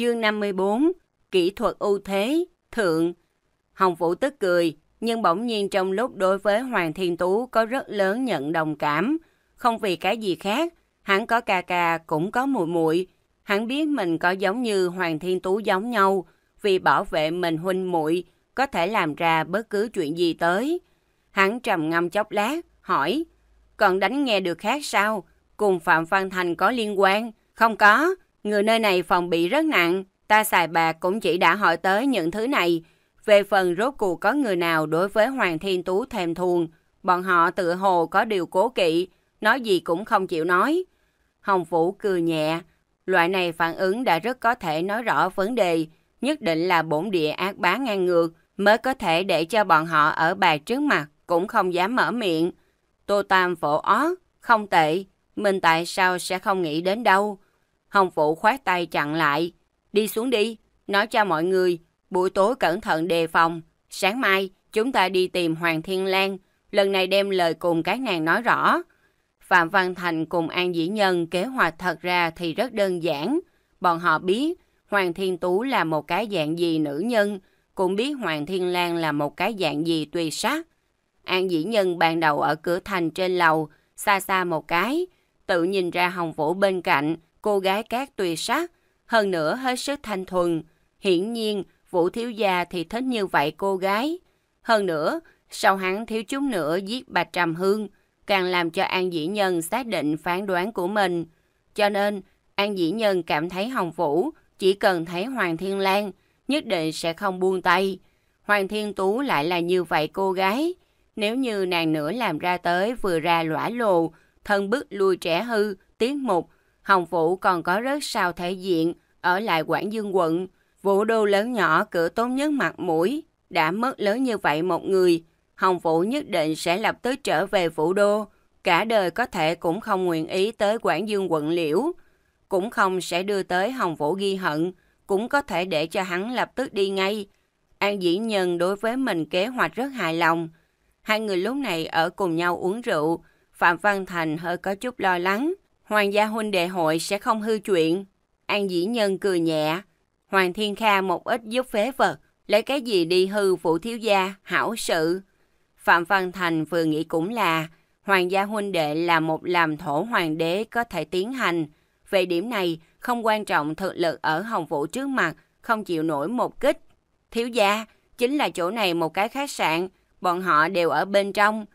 chương 54, kỹ thuật ưu thế, thượng. Hồng Vũ tức cười, nhưng bỗng nhiên trong lúc đối với Hoàng Thiên Tú có rất lớn nhận đồng cảm. Không vì cái gì khác, hắn có ca ca cũng có muội muội Hắn biết mình có giống như Hoàng Thiên Tú giống nhau, vì bảo vệ mình huynh muội có thể làm ra bất cứ chuyện gì tới. Hắn trầm ngâm chốc lát, hỏi, còn đánh nghe được khác sao? Cùng Phạm Văn Thành có liên quan? Không có. Người nơi này phòng bị rất nặng, ta xài bạc cũng chỉ đã hỏi tới những thứ này. Về phần rốt cuộc có người nào đối với Hoàng Thiên Tú thèm thuồng, bọn họ tự hồ có điều cố kỵ, nói gì cũng không chịu nói. Hồng Vũ cười nhẹ, loại này phản ứng đã rất có thể nói rõ vấn đề, nhất định là bổn địa ác bá ngang ngược mới có thể để cho bọn họ ở bạc trước mặt cũng không dám mở miệng. Tô Tam phổ ó, không tệ, mình tại sao sẽ không nghĩ đến đâu. Hồng Phụ khoát tay chặn lại. Đi xuống đi, nói cho mọi người, buổi tối cẩn thận đề phòng. Sáng mai, chúng ta đi tìm Hoàng Thiên Lan, lần này đem lời cùng các nàng nói rõ. Phạm Văn Thành cùng An Dĩ Nhân kế hoạch thật ra thì rất đơn giản. Bọn họ biết Hoàng Thiên Tú là một cái dạng gì nữ nhân, cũng biết Hoàng Thiên Lan là một cái dạng gì tùy sắc. An Dĩ Nhân ban đầu ở cửa thành trên lầu, xa xa một cái, tự nhìn ra Hồng Vũ bên cạnh, cô gái cát tùy sắc, hơn nữa hết sức thanh thuần. Hiển nhiên, Vũ Thiếu Gia thì thích như vậy cô gái. Hơn nữa, sau hắn thiếu chút nữa giết bà Trầm Hương, càng làm cho An Dĩ Nhân xác định phán đoán của mình. Cho nên, An Dĩ Nhân cảm thấy Hồng Vũ chỉ cần thấy Hoàng Thiên Lan, nhất định sẽ không buông tay. Hoàng Thiên Tú lại là như vậy cô gái. Nếu như nàng nữa làm ra tới vừa ra lõa lồ, thân bức lui trẻ hư, tiếng mục, Hồng Vũ còn có rất sao thể diện ở lại Quảng Dương quận. Vũ đô lớn nhỏ cửa tốn nhất mặt mũi, đã mất lớn như vậy một người. Hồng Vũ nhất định sẽ lập tức trở về Vũ đô. Cả đời có thể cũng không nguyện ý tới Quảng Dương quận liễu. Cũng không sẽ đưa tới Hồng Vũ ghi hận. Cũng có thể để cho hắn lập tức đi ngay. An Dĩ Nhân đối với mình kế hoạch rất hài lòng. Hai người lúc này ở cùng nhau uống rượu. Phạm Văn Thành hơi có chút lo lắng. Hoàng gia huynh đệ hội sẽ không hư chuyện. An dĩ nhân cười nhẹ. Hoàng Thiên Kha một ít giúp phế vật, lấy cái gì đi hư phụ thiếu gia, hảo sự. Phạm Văn Thành vừa nghĩ cũng là, hoàng gia huynh đệ là một làm thổ hoàng đế có thể tiến hành. Về điểm này, không quan trọng thực lực ở Hồng Vũ trước mặt, không chịu nổi một kích. Thiếu gia, chính là chỗ này một cái khách sạn, bọn họ đều ở bên trong.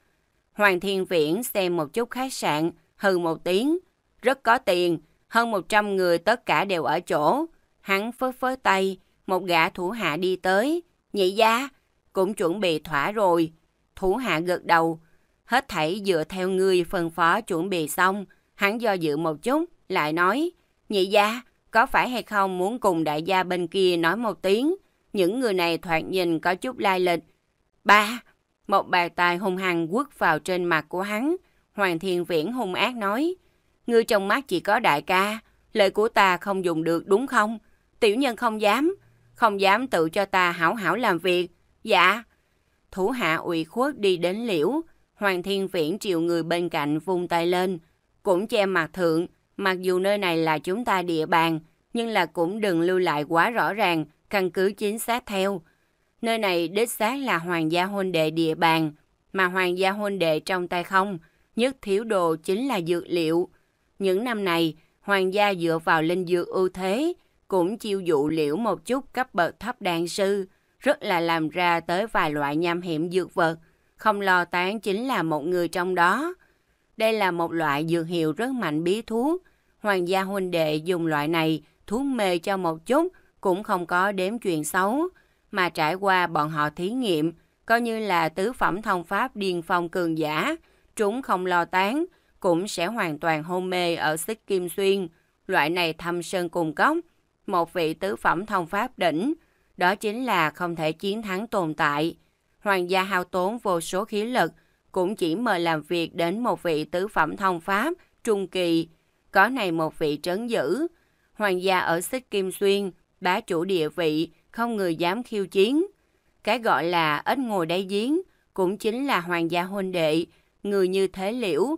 Hoàng Thiên Viễn xem một chút khách sạn, hừ một tiếng, rất có tiền, hơn 100 người tất cả đều ở chỗ. Hắn phớt phớt tay, một gã thủ hạ đi tới. Nhị gia, cũng chuẩn bị thỏa rồi. Thủ hạ gật đầu, hết thảy dựa theo người phân phó chuẩn bị xong. Hắn do dự một chút, lại nói, nhị gia, có phải hay không muốn cùng đại gia bên kia nói một tiếng? Những người này thoạt nhìn có chút lai lịch. Ba, một bàn tay hung hăng quất vào trên mặt của hắn. Hoàng Thiên Viễn hung ác nói, Ngươi trong mắt chỉ có đại ca, lời của ta không dùng được đúng không? Tiểu nhân không dám, không dám tự cho ta hảo hảo làm việc. Dạ. Thủ hạ ủy khuất đi đến liễu, Hoàng Thiên Viễn triệu người bên cạnh vung tay lên, cũng che mặt thượng, mặc dù nơi này là chúng ta địa bàn, nhưng là cũng đừng lưu lại quá rõ ràng, căn cứ chính xác theo. Nơi này đích xác là hoàng gia huynh đệ địa bàn, mà hoàng gia huynh đệ trong tay không, nhất thiếu đồ chính là dược liệu. Những năm này, hoàng gia dựa vào linh dược ưu thế, cũng chiêu dụ liễu một chút cấp bậc thấp đan sư, rất là làm ra tới vài loại nham hiểm dược vật, không lo tán chính là một người trong đó. Đây là một loại dược hiệu rất mạnh bí thuốc. Hoàng gia huynh đệ dùng loại này thuốc mê cho một chút cũng không có đếm chuyện xấu, mà trải qua bọn họ thí nghiệm, coi như là tứ phẩm thông pháp điền phong cường giả, chúng không lo tán, cũng sẽ hoàn toàn hôn mê ở xích kim xuyên, loại này thâm sơn cùng gốc một vị tứ phẩm thông pháp đỉnh, đó chính là không thể chiến thắng tồn tại. Hoàng gia hao tốn vô số khí lực, cũng chỉ mời làm việc đến một vị tứ phẩm thông pháp, trung kỳ, có này một vị trấn giữ. Hoàng gia ở xích kim xuyên, bá chủ địa vị, không người dám khiêu chiến. Cái gọi là ít ngồi đáy giếng, cũng chính là hoàng gia huynh đệ, người như thế liễu,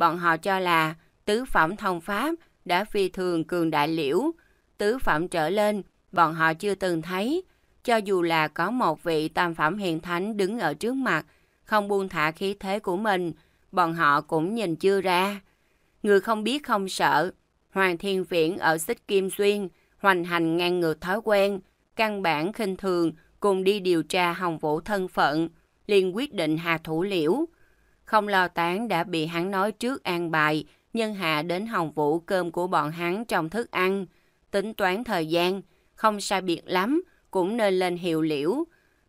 Bọn họ cho là tứ phẩm thông pháp đã phi thường cường đại liễu, tứ phẩm trở lên bọn họ chưa từng thấy. Cho dù là có một vị tam phẩm hiền thánh đứng ở trước mặt, không buông thả khí thế của mình, bọn họ cũng nhìn chưa ra. Người không biết không sợ, Hoàng Thiên Viễn ở xích Kim Xuyên, hoành hành ngang ngược thói quen, căn bản khinh thường cùng đi điều tra Hồng Vũ thân phận, liền quyết định hạ thủ liễu. Không lo tán đã bị hắn nói trước an bài, nhưng hạ đến hồng vũ cơm của bọn hắn trong thức ăn. Tính toán thời gian, không sai biệt lắm, cũng nên lên hiệu liễu.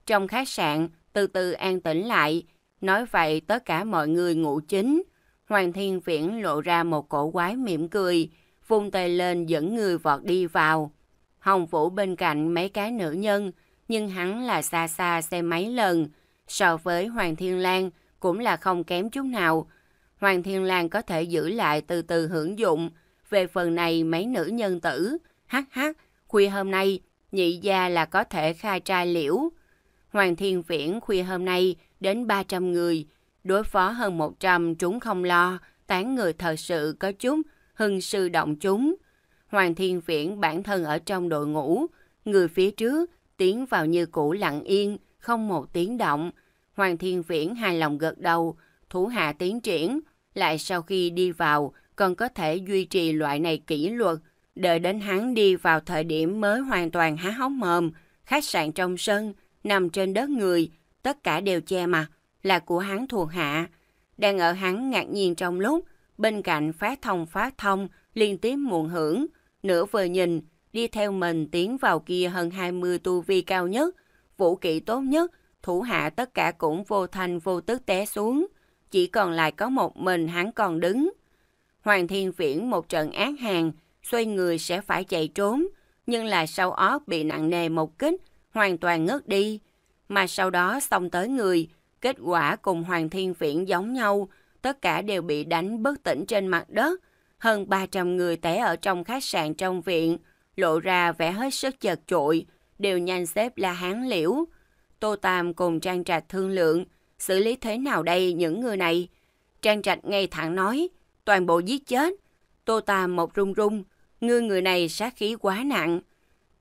Trong khách sạn, từ từ an tĩnh lại, nói vậy tất cả mọi người ngủ chính. Hoàng Thiên Viễn lộ ra một cổ quái mỉm cười, vung tay lên dẫn người vọt đi vào. Hồng Vũ bên cạnh mấy cái nữ nhân, nhưng hắn là xa xa xe mấy lần. So với Hoàng Thiên Lan, cũng là không kém chút nào. Hoàng Thiên Lan có thể giữ lại từ từ hưởng dụng. Về phần này mấy nữ nhân tử, hắc hắc, khuya hôm nay, nhị gia là có thể khai trai liễu. Hoàng Thiên Viễn khuya hôm nay đến 300 người, đối phó hơn 100 chúng không lo, tán người thật sự có chút, hưng sư động chúng. Hoàng Thiên Viễn bản thân ở trong đội ngũ, người phía trước tiến vào như cũ lặng yên, không một tiếng động, Hoàng Thiên Viễn hài lòng gật đầu, thủ hạ tiến triển, lại sau khi đi vào còn có thể duy trì loại này kỷ luật, đợi đến hắn đi vào thời điểm mới hoàn toàn há hốc mồm, khách sạn trong sân, nằm trên đất người, tất cả đều che mặt, là của hắn thuộc hạ. Đang ở hắn ngạc nhiên trong lúc, bên cạnh phá thông phá thông, liên tiếp muộn hưởng, nửa vừa nhìn, đi theo mình tiến vào kia hơn 20 tu vi cao nhất, vũ kỹ tốt nhất, thủ hạ tất cả cũng vô thành vô tức té xuống, chỉ còn lại có một mình hắn còn đứng. Hoàng Thiên Viễn một trận ác hàng, xoay người sẽ phải chạy trốn, nhưng là sau óc bị nặng nề một kích, hoàn toàn ngất đi. Mà sau đó xong tới người, kết quả cùng Hoàng Thiên Viễn giống nhau, tất cả đều bị đánh bất tỉnh trên mặt đất. Hơn 300 người té ở trong khách sạn trong viện, lộ ra vẻ hết sức chật chội, đều nhanh xếp là hán liễu. Tô Tam cùng Trang Trạch thương lượng, xử lý thế nào đây những người này? Trang Trạch ngay thẳng nói, toàn bộ giết chết. Tô Tam một run run, ngươi người này sát khí quá nặng.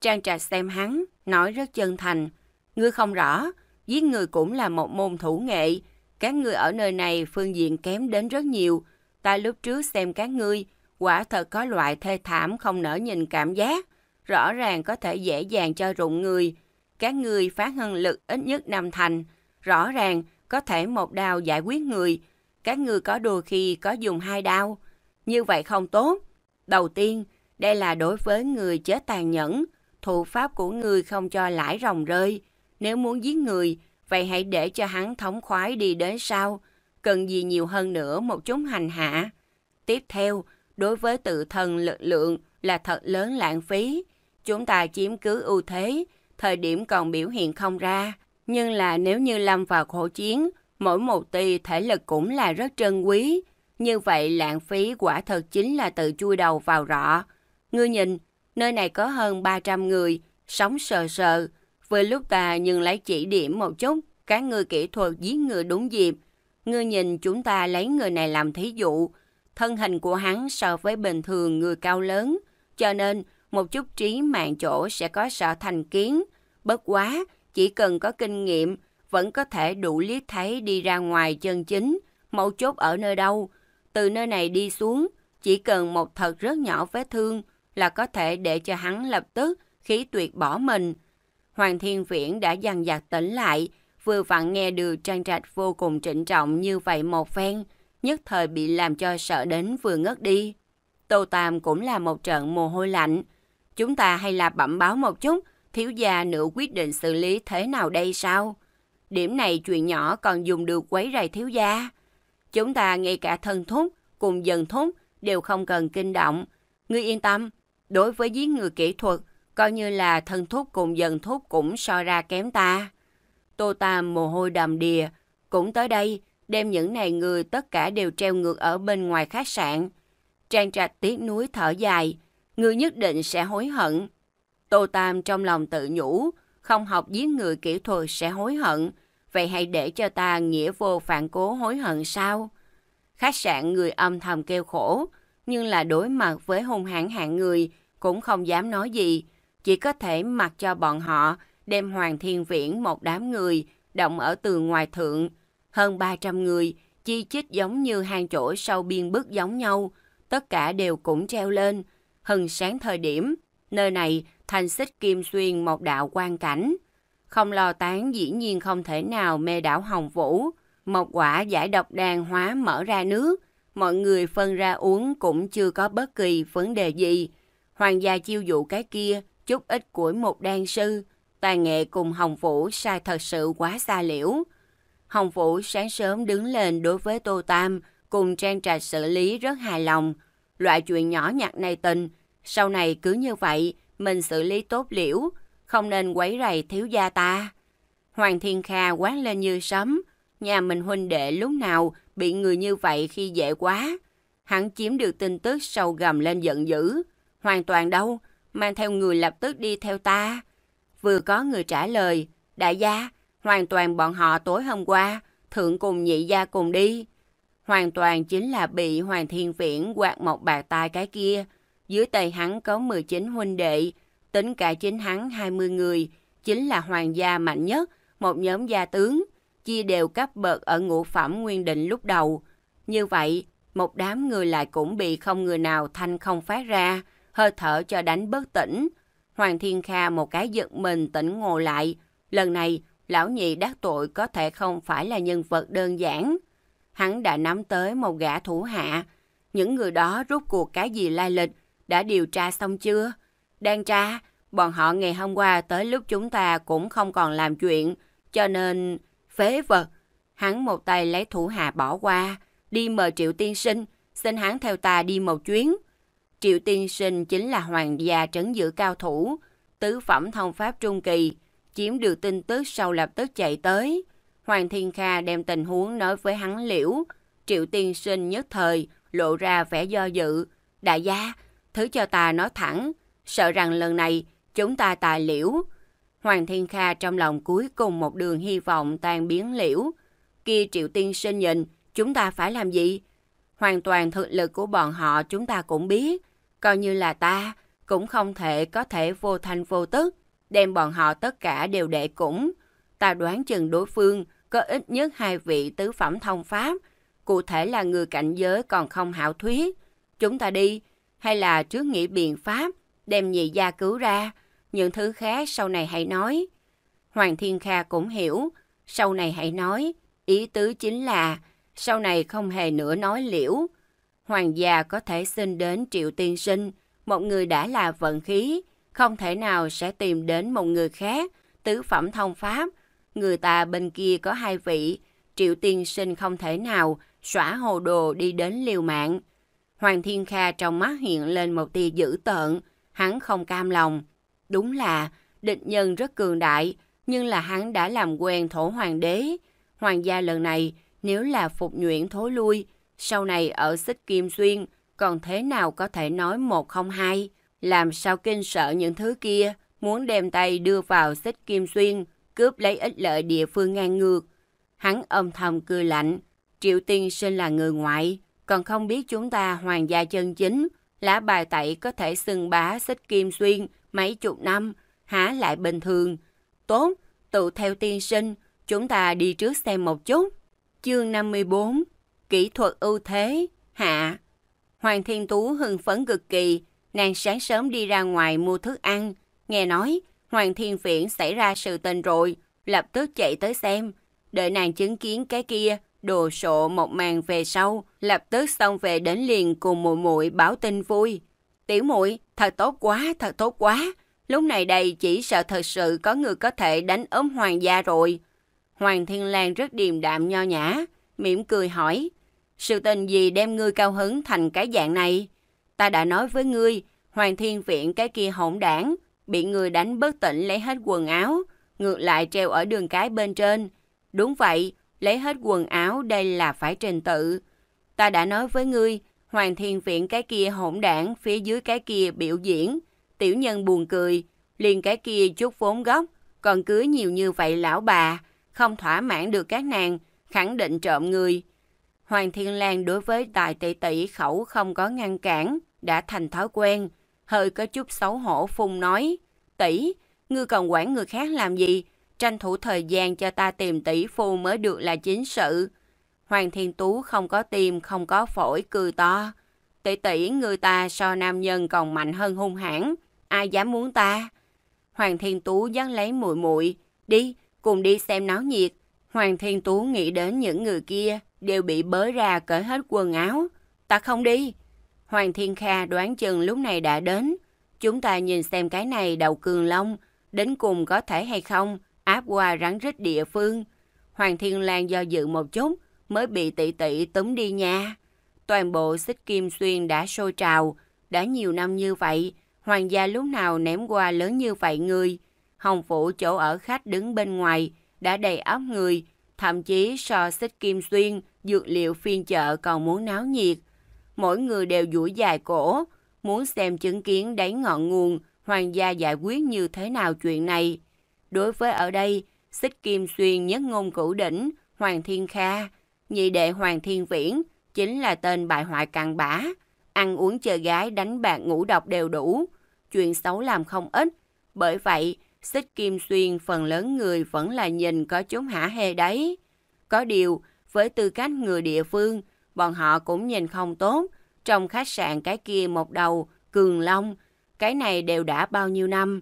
Trang Trạch xem hắn, nói rất chân thành. Ngươi không rõ, giết người cũng là một môn thủ nghệ. Các ngươi ở nơi này phương diện kém đến rất nhiều. Ta lúc trước xem các ngươi, quả thật có loại thê thảm không nỡ nhìn cảm giác. Rõ ràng có thể dễ dàng cho rụng người, các người phá hân lực ít nhất năm thành. Rõ ràng, có thể một đao giải quyết người. Các người có đôi khi có dùng hai đao. Như vậy không tốt. Đầu tiên, đây là đối với người chết tàn nhẫn. Thủ pháp của người không cho lãi rồng rơi. Nếu muốn giết người, vậy hãy để cho hắn thống khoái đi đến sau. Cần gì nhiều hơn nữa một chút hành hạ. Tiếp theo, đối với tự thân lực lượng là thật lớn lãng phí. Chúng ta chiếm cứ ưu thế, thời điểm còn biểu hiện không ra. Nhưng là nếu như lâm vào khổ chiến, mỗi một ti thể lực cũng là rất trân quý. Như vậy lãng phí quả thật chính là tự chui đầu vào rọ. Ngươi nhìn, nơi này có hơn 300 người, sống sờ sờ. Vừa lúc ta nhưng lấy chỉ điểm một chút, các ngươi kỹ thuật giết người đúng dịp. Ngươi nhìn chúng ta lấy người này làm thí dụ. Thân hình của hắn so với bình thường người cao lớn, cho nên một chút trí mạng chỗ sẽ có sợ thành kiến. Bất quá, chỉ cần có kinh nghiệm, vẫn có thể đủ liếc thấy đi ra ngoài chân chính, mấu chốt ở nơi đâu. Từ nơi này đi xuống, chỉ cần một thật rất nhỏ vết thương là có thể để cho hắn lập tức khí tuyệt bỏ mình. Hoàng Thiên Viễn đã dằn dặt tỉnh lại, vừa vặn nghe được trang trạch vô cùng trịnh trọng như vậy một phen, nhất thời bị làm cho sợ đến vừa ngất đi. Tô Tam cũng là một trận mồ hôi lạnh, Chúng ta hay là bẩm báo một chút, thiếu gia nữ quyết định xử lý thế nào đây sao? Điểm này chuyện nhỏ còn dùng được quấy rầy thiếu gia. Chúng ta ngay cả thân thúc, cùng dần thúc đều không cần kinh động. Ngươi yên tâm, đối với giết người kỹ thuật, coi như là thân thúc cùng dần thúc cũng so ra kém ta. Tô ta mồ hôi đầm đìa, cũng tới đây, đem những này người tất cả đều treo ngược ở bên ngoài khách sạn. Trang trạch tiếc núi thở dài, ngươi nhất định sẽ hối hận. Tô Tam trong lòng tự nhủ, không học giết người kỹ thuật sẽ hối hận, vậy hãy để cho ta nghĩa vô phản cố hối hận sao? Khách sạn người âm thầm kêu khổ, nhưng là đối mặt với hung hãn hạng người cũng không dám nói gì, chỉ có thể mặc cho bọn họ đem Hoàng Thiên Viễn một đám người động ở từ ngoài thượng, hơn 300 người, chi chít giống như hang chỗ sau biên bức giống nhau, tất cả đều cũng treo lên, hừng sáng thời điểm, nơi này thành xích kim xuyên một đạo quan cảnh. Không lo tán dĩ nhiên không thể nào mê đảo hồng vũ, một quả giải độc đàn hóa mở ra nước, mọi người phân ra uống cũng chưa có bất kỳ vấn đề gì. Hoàng gia chiêu dụ cái kia, chút ít của một đan sư, tài nghệ cùng Hồng Vũ sai thật sự quá xa liễu. Hồng Vũ sáng sớm đứng lên đối với Tô Tam, cùng trang trạch xử lý rất hài lòng. Loại chuyện nhỏ nhặt này tình, sau này cứ như vậy, mình xử lý tốt liễu, không nên quấy rầy thiếu gia ta. Hoàng Thiên Kha quát lên như sấm, nhà mình huynh đệ lúc nào bị người như vậy khi dễ quá. Hắn chiếm được tin tức sâu gầm lên giận dữ. Hoàn toàn đâu, mang theo người lập tức đi theo ta. Vừa có người trả lời, đại gia, hoàn toàn bọn họ tối hôm qua, thượng cùng nhị gia cùng đi. Hoàn toàn chính là bị Hoàng Thiên Viễn quạt một bạc tai cái kia, dưới tay hắn có 19 huynh đệ, tính cả chính hắn 20 người, chính là hoàng gia mạnh nhất, một nhóm gia tướng, chia đều cấp bậc ở ngũ phẩm nguyên định lúc đầu. Như vậy, một đám người lại cũng bị không người nào thanh không phát ra, hơi thở cho đánh bớt tỉnh. Hoàng Thiên Kha một cái giật mình tỉnh ngồi lại. Lần này, lão nhị đắc tội có thể không phải là nhân vật đơn giản. Hắn đã nắm tới một gã thủ hạ. Những người đó rút cuộc cái gì lai lịch đã điều tra xong chưa? Đang tra, bọn họ ngày hôm qua tới lúc chúng ta cũng không còn làm chuyện, cho nên phế vật. Hắn một tay lấy thủ hạ bỏ qua, đi mời Triệu Tiên Sinh, xin hắn theo ta đi một chuyến. Triệu Tiên Sinh chính là hoàng gia trấn giữ cao thủ, tứ phẩm thông pháp trung kỳ, chiếm được tin tức sau lập tức chạy tới. Hoàng Thiên Kha đem tình huống nói với hắn liễu, Triệu Tiên Sinh nhất thời lộ ra vẻ do dự. Đại gia, Thứ cho ta nói thẳng, sợ rằng lần này chúng ta tài liễu. Hoàng Thiên Kha trong lòng cuối cùng một đường hy vọng tan biến liễu. Kia Triệu Tiên sinh nhìn, chúng ta phải làm gì? Hoàn toàn thực lực của bọn họ chúng ta cũng biết. Coi như là ta, cũng không thể có thể vô thanh vô tức, đem bọn họ tất cả đều đệ cũng. Ta đoán chừng đối phương có ít nhất hai vị tứ phẩm thông pháp, cụ thể là người cảnh giới còn không hảo thuyết. Chúng ta đi, hay là trước nghĩ biện pháp đem nhị gia cứu ra, những thứ khác sau này hãy nói. Hoàng Thiên Kha cũng hiểu, sau này hãy nói, ý tứ chính là sau này không hề nữa nói liễu. Hoàng gia có thể xin đến Triệu Tiên Sinh, một người đã là vận khí, không thể nào sẽ tìm đến một người khác, tứ phẩm thông pháp. Người ta bên kia có hai vị, Triệu Tiên Sinh không thể nào xóa hồ đồ đi đến liều mạng. Hoàng Thiên Kha trong mắt hiện lên một tia dữ tợn, hắn không cam lòng. Đúng là địch nhân rất cường đại, nhưng là hắn đã làm quen thổ hoàng đế. Hoàng gia lần này nếu là phục nhuyễn thối lui, sau này ở xích kim xuyên còn thế nào có thể nói một không hai. Làm sao kinh sợ những thứ kia, muốn đem tay đưa vào xích kim xuyên, cướp lấy ích lợi địa phương ngang ngược. Hắn âm thầm cười lạnh, Triệu Tiên sinh là người ngoại, còn không biết chúng ta hoàng gia chân chính, lá bài tẩy có thể xưng bá xích kim xuyên mấy chục năm, há lại bình thường. Tốt, tự theo tiên sinh, chúng ta đi trước xem một chút. Chương 54 Kỹ thuật ưu thế, hạ Hoàng Thiên Tú hưng phấn cực kỳ, nàng sáng sớm đi ra ngoài mua thức ăn. Nghe nói, Hoàng Thiên Phiển xảy ra sự tình rồi, lập tức chạy tới xem. Đợi nàng chứng kiến cái kia, Đồ sộ một màn về sau, lập tức xong về đến liền cùng muội muội báo tin vui. Tiểu muội, thật tốt quá, thật tốt quá. Lúc này đây chỉ sợ thật sự có người có thể đánh ốm hoàng gia rồi. Hoàng Thiên lang rất điềm đạm nho nhã, mỉm cười hỏi. Sự tình gì đem ngươi cao hứng thành cái dạng này? Ta đã nói với ngươi, Hoàng Thiên Viện cái kia hỗn đảng, bị người đánh bất tỉnh lấy hết quần áo, ngược lại treo ở đường cái bên trên. Đúng vậy, lấy hết quần áo đây là phải trình tự. Ta đã nói với ngươi, Hoàng Thiên Viện cái kia hỗn đảng, phía dưới cái kia biểu diễn. Tiểu nhân buồn cười, liền cái kia chút vốn gốc, còn cưới nhiều như vậy lão bà, không thỏa mãn được các nàng, khẳng định trộm người. Hoàng Thiên Lan đối với tài tỷ tỷ khẩu không có ngăn cản, đã thành thói quen, hơi có chút xấu hổ phun nói, tỷ, ngươi còn quản người khác làm gì, tranh thủ thời gian cho ta tìm tỷ phu mới được là chính sự. Hoàng Thiên Tú không có tim, không có phổi, cười to. Tỷ tỷ người ta so nam nhân còn mạnh hơn hung hãn, ai dám muốn ta? Hoàng Thiên Tú dắt lấy muội muội, đi, cùng đi xem náo nhiệt. Hoàng Thiên Tú nghĩ đến những người kia đều bị bới ra cởi hết quần áo. Ta không đi. Hoàng Thiên Kha đoán chừng lúc này đã đến. Chúng ta nhìn xem cái này đầu cường long, đến cùng có thể hay không áp qua rắn rít địa phương. Hoàng Thiên Lan do dự một chút mới bị tỷ tỷ túm đi nha. Toàn bộ xích kim xuyên đã sôi trào, đã nhiều năm như vậy, hoàng gia lúc nào ném qua lớn như vậy người. Hồng phủ chỗ ở khách đứng bên ngoài đã đầy ấp người, thậm chí so xích kim xuyên, dược liệu phiên chợ còn muốn náo nhiệt. Mỗi người đều duỗi dài cổ, muốn xem chứng kiến đáy ngọn nguồn hoàng gia giải quyết như thế nào chuyện này. Đối với ở đây, Xích Kim Xuyên nhất ngôn cửu đỉnh, Hoàng Thiên Kha, nhị đệ Hoàng Thiên Viễn, chính là tên bại hoại càng bã. Ăn uống chơi gái, đánh bạc ngủ độc đều đủ. Chuyện xấu làm không ít. Bởi vậy, Xích Kim Xuyên phần lớn người vẫn là nhìn có chút hả hê đấy. Có điều, với tư cách người địa phương, bọn họ cũng nhìn không tốt. Trong khách sạn cái kia một đầu, cường long, cái này đều đã bao nhiêu năm,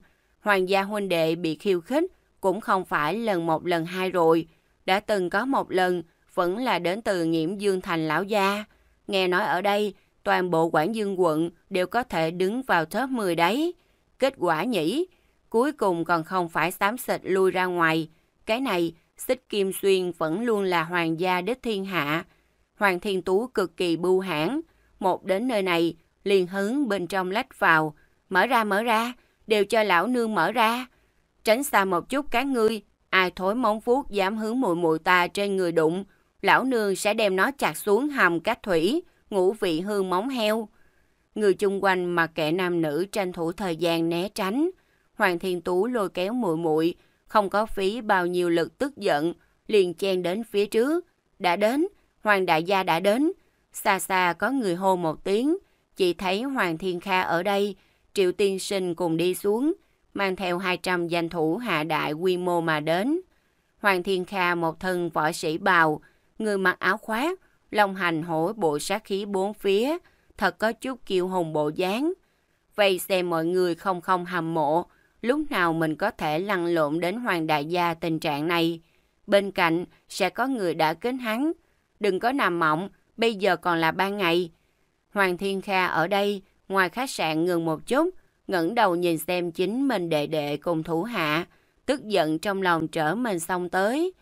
Hoàng gia huynh đệ bị khiêu khích cũng không phải lần một lần hai rồi. Đã từng có một lần, vẫn là đến từ nhiễm dương thành lão gia. Nghe nói ở đây, toàn bộ quản dương quận đều có thể đứng vào top 10 đấy. Kết quả nhỉ, cuối cùng còn không phải xám xịt lui ra ngoài. Cái này, xích kim xuyên vẫn luôn là hoàng gia đích thiên hạ. Hoàng Thiên Tú cực kỳ bưu hãn, một đến nơi này, liền hứng bên trong lách vào, mở ra mở ra, đều cho lão nương mở ra. Tránh xa một chút các ngươi, ai thối móng vuốt dám hướng mùi mùi ta trên người đụng, lão nương sẽ đem nó chặt xuống hầm cách thủy, ngũ vị hư móng heo. Người chung quanh mà kẻ nam nữ tranh thủ thời gian né tránh. Hoàng Thiên Tú lôi kéo muội muội, không có phí bao nhiêu lực tức giận, liền chen đến phía trước. Đã đến, Hoàng Đại Gia đã đến. Xa xa có người hô một tiếng, chỉ thấy Hoàng Thiên Kha ở đây, Triệu Tiên Sinh cùng đi xuống, mang theo 200 danh thủ hạ đại quy mô mà đến. Hoàng Thiên Kha một thân võ sĩ bào, người mặc áo khoác, long hành hổ bộ sát khí bốn phía, thật có chút kiêu hùng bộ dáng. Vậy xem mọi người không không hầm mộ, lúc nào mình có thể lăn lộn đến hoàng đại gia tình trạng này. Bên cạnh sẽ có người đã kính hắn. Đừng có nằm mộng, bây giờ còn là ban ngày. Hoàng Thiên Kha ở đây ngoài khách sạn ngừng một chút, ngẩng đầu nhìn xem chính mình đệ đệ cùng thủ hạ, tức giận trong lòng trở mình xong tới.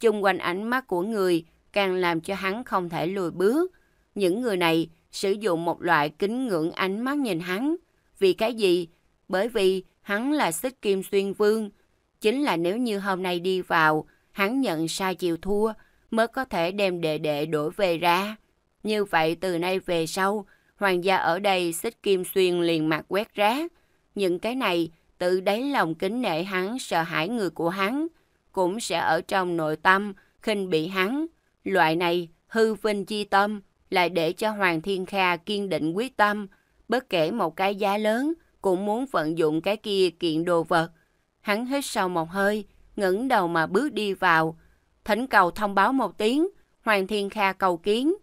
Chung quanh ánh mắt của người càng làm cho hắn không thể lùi bước. Những người này sử dụng một loại kính ngưỡng ánh mắt nhìn hắn. Vì cái gì? Bởi vì hắn là xích kim xuyên vương. Chính là nếu như hôm nay đi vào, hắn nhận sai chiều thua, mới có thể đem đệ đệ đổi về ra. Như vậy từ nay về sau, Hoàng gia ở đây xích kim xuyên liền mặt quét rác. Những cái này tự đáy lòng kính nể hắn sợ hãi người của hắn, cũng sẽ ở trong nội tâm khinh bị hắn. Loại này hư vinh chi tâm lại để cho Hoàng Thiên Kha kiên định quyết tâm, bất kể một cái giá lớn cũng muốn vận dụng cái kia kiện đồ vật. Hắn hít sâu một hơi, ngẩng đầu mà bước đi vào. Thỉnh cầu thông báo một tiếng, Hoàng Thiên Kha cầu kiến.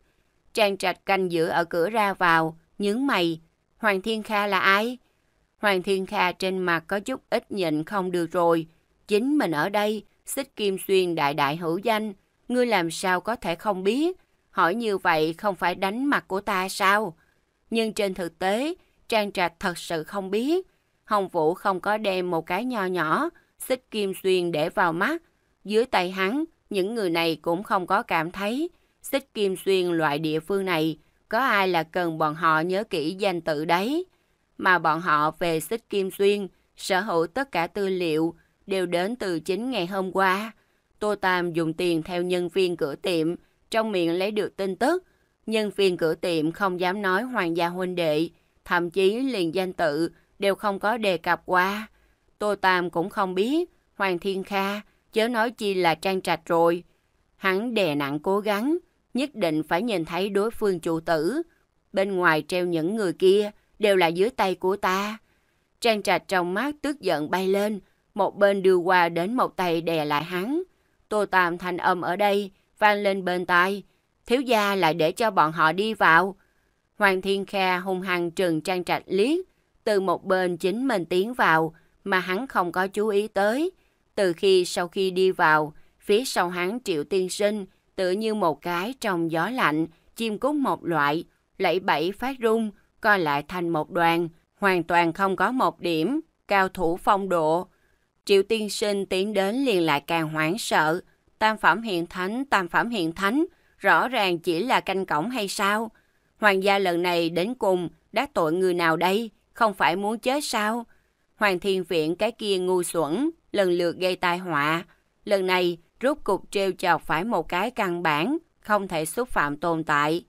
Trang trạch canh giữ ở cửa ra vào, nhướng mày. Hoàng Thiên Kha là ai? Hoàng Thiên Kha trên mặt có chút ít nhịn không được rồi. Chính mình ở đây, xích kim xuyên đại đại hữu danh. Ngươi làm sao có thể không biết? Hỏi như vậy không phải đánh mặt của ta sao? Nhưng trên thực tế, Trang Trạch thật sự không biết. Hồng Vũ không có đem một cái nho nhỏ, xích kim xuyên để vào mắt. Dưới tay hắn, những người này cũng không có cảm thấy xích kim xuyên loại địa phương này, có ai là cần bọn họ nhớ kỹ danh tự đấy. Mà bọn họ về xích kim xuyên, sở hữu tất cả tư liệu đều đến từ chính ngày hôm qua. Tô Tam dùng tiền theo nhân viên cửa tiệm, trong miệng lấy được tin tức. Nhân viên cửa tiệm không dám nói hoàng gia huynh đệ, thậm chí liền danh tự đều không có đề cập qua. Tô Tam cũng không biết, Hoàng Thiên Kha chớ nói chi là trang trạch rồi. Hắn đè nặng cố gắng, nhất định phải nhìn thấy đối phương chủ tử. Bên ngoài treo những người kia đều là dưới tay của ta. Trang trạch trong mắt tức giận bay lên, một bên đưa qua đến một tay đè lại hắn. Tô Tam thanh âm ở đây, vang lên bên tai. Thiếu gia lại để cho bọn họ đi vào. Hoàng Thiên Kha hung hăng trừng trang trạch liếc, từ một bên chính mình tiến vào mà hắn không có chú ý tới. Từ khi sau khi đi vào, phía sau hắn triệu tiên sinh tự như một cái trong gió lạnh, chim cút một loại, lẫy bẫy phát rung, co lại thành một đoàn, hoàn toàn không có một điểm, cao thủ phong độ. Triệu tiên sinh tiến đến liền lại càng hoảng sợ, tam phẩm hiện thánh, tam phẩm hiện thánh, rõ ràng chỉ là canh cổng hay sao? Hoàng gia lần này đến cùng, đã tội người nào đây? Không phải muốn chết sao? Hoàng thiên viện cái kia ngu xuẩn, lần lượt gây tai họa. Lần này, rốt cục trêu chọc phải một cái căn bản, không thể xúc phạm tồn tại.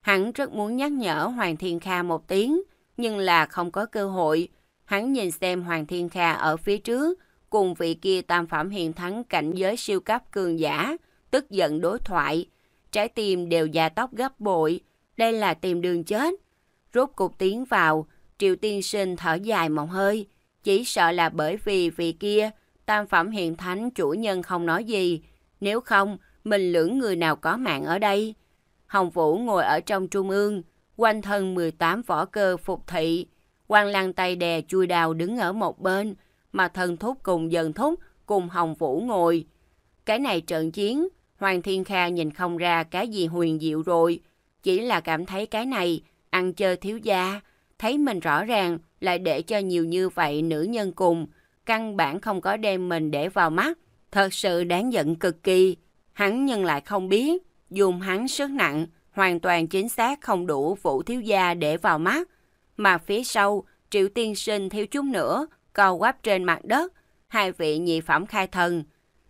Hắn rất muốn nhắc nhở Hoàng Thiên Kha một tiếng, nhưng là không có cơ hội. Hắn nhìn xem Hoàng Thiên Kha ở phía trước, cùng vị kia tam phẩm hiện thắng cảnh giới siêu cấp cường giả, tức giận đối thoại. Trái tim đều gia tóc gấp bội, đây là tìm đường chết. Rốt cục tiến vào, Triệu Tiên Sinh thở dài một hơi, chỉ sợ là bởi vì vị kia tam phẩm hiền thánh chủ nhân không nói gì. Nếu không, mình lưỡng người nào có mạng ở đây. Hồng Vũ ngồi ở trong trung ương, quanh thân 18 võ cơ phục thị. quan lăng tay đè chui đào đứng ở một bên, mà thần thúc cùng dần thúc cùng Hồng Vũ ngồi. Cái này trận chiến, Hoàng Thiên Kha nhìn không ra cái gì huyền diệu rồi. Chỉ là cảm thấy cái này, ăn chơi thiếu gia, thấy mình rõ ràng lại để cho nhiều như vậy nữ nhân cùng, căn bản không có đem mình để vào mắt. Thật sự đáng giận cực kỳ. Hắn nhưng lại không biết, dùng hắn sức nặng, hoàn toàn chính xác không đủ vũ thiếu gia để vào mắt. Mà phía sau, triệu tiên sinh thiếu chút nữa, co quắp trên mặt đất, hai vị nhị phẩm khai thần.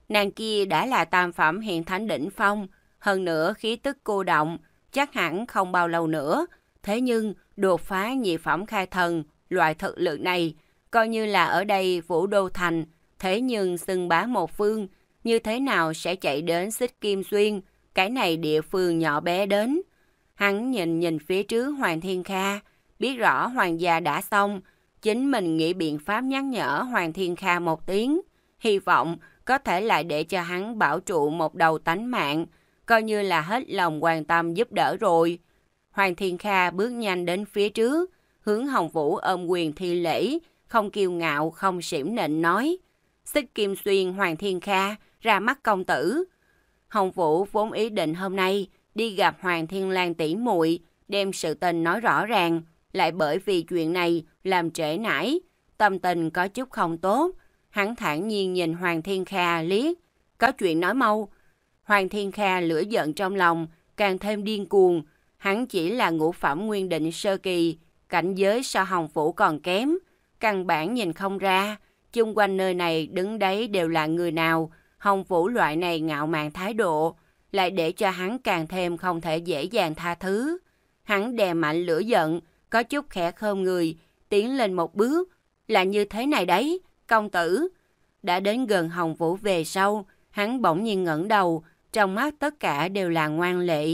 Nàng kia đã là tam phẩm hiện thánh đỉnh phong, hơn nữa khí tức cô động, chắc hẳn không bao lâu nữa. Thế nhưng, đột phá nhị phẩm khai thần, loại thực lực này Coi như là ở đây Vũ Đô Thành, thế nhưng xưng bá một phương, như thế nào sẽ chạy đến xích Kim Xuyên, cái này địa phương nhỏ bé đến. Hắn nhìn nhìn phía trước Hoàng Thiên Kha, biết rõ Hoàng gia đã xong, chính mình nghĩ biện pháp nhắc nhở Hoàng Thiên Kha một tiếng, hy vọng có thể lại để cho hắn bảo trụ một đầu tánh mạng, coi như là hết lòng quan tâm giúp đỡ rồi. Hoàng Thiên Kha bước nhanh đến phía trước, hướng Hồng Vũ ôm quyền thi lễ, không kiêu ngạo, không xỉm nịnh nói. Xích Kim Xuyên Hoàng Thiên Kha ra mắt công tử. Hồng Vũ vốn ý định hôm nay đi gặp Hoàng Thiên Lan tỷ muội, đem sự tình nói rõ ràng, lại bởi vì chuyện này làm trễ nải, tâm tình có chút không tốt. Hắn thản nhiên nhìn Hoàng Thiên Kha liếc, có chuyện nói mau. Hoàng Thiên Kha lửa giận trong lòng, càng thêm điên cuồng. Hắn chỉ là ngũ phẩm nguyên định sơ kỳ, cảnh giới so Hồng Vũ còn kém căn bản nhìn không ra, chung quanh nơi này đứng đấy đều là người nào, Hồng Vũ loại này ngạo mạn thái độ, lại để cho hắn càng thêm không thể dễ dàng tha thứ. Hắn đè mạnh lửa giận, có chút khẽ khơm người, tiến lên một bước, là như thế này đấy, công tử. Đã đến gần Hồng Vũ về sau, hắn bỗng nhiên ngẩng đầu, trong mắt tất cả đều là ngoan lệ.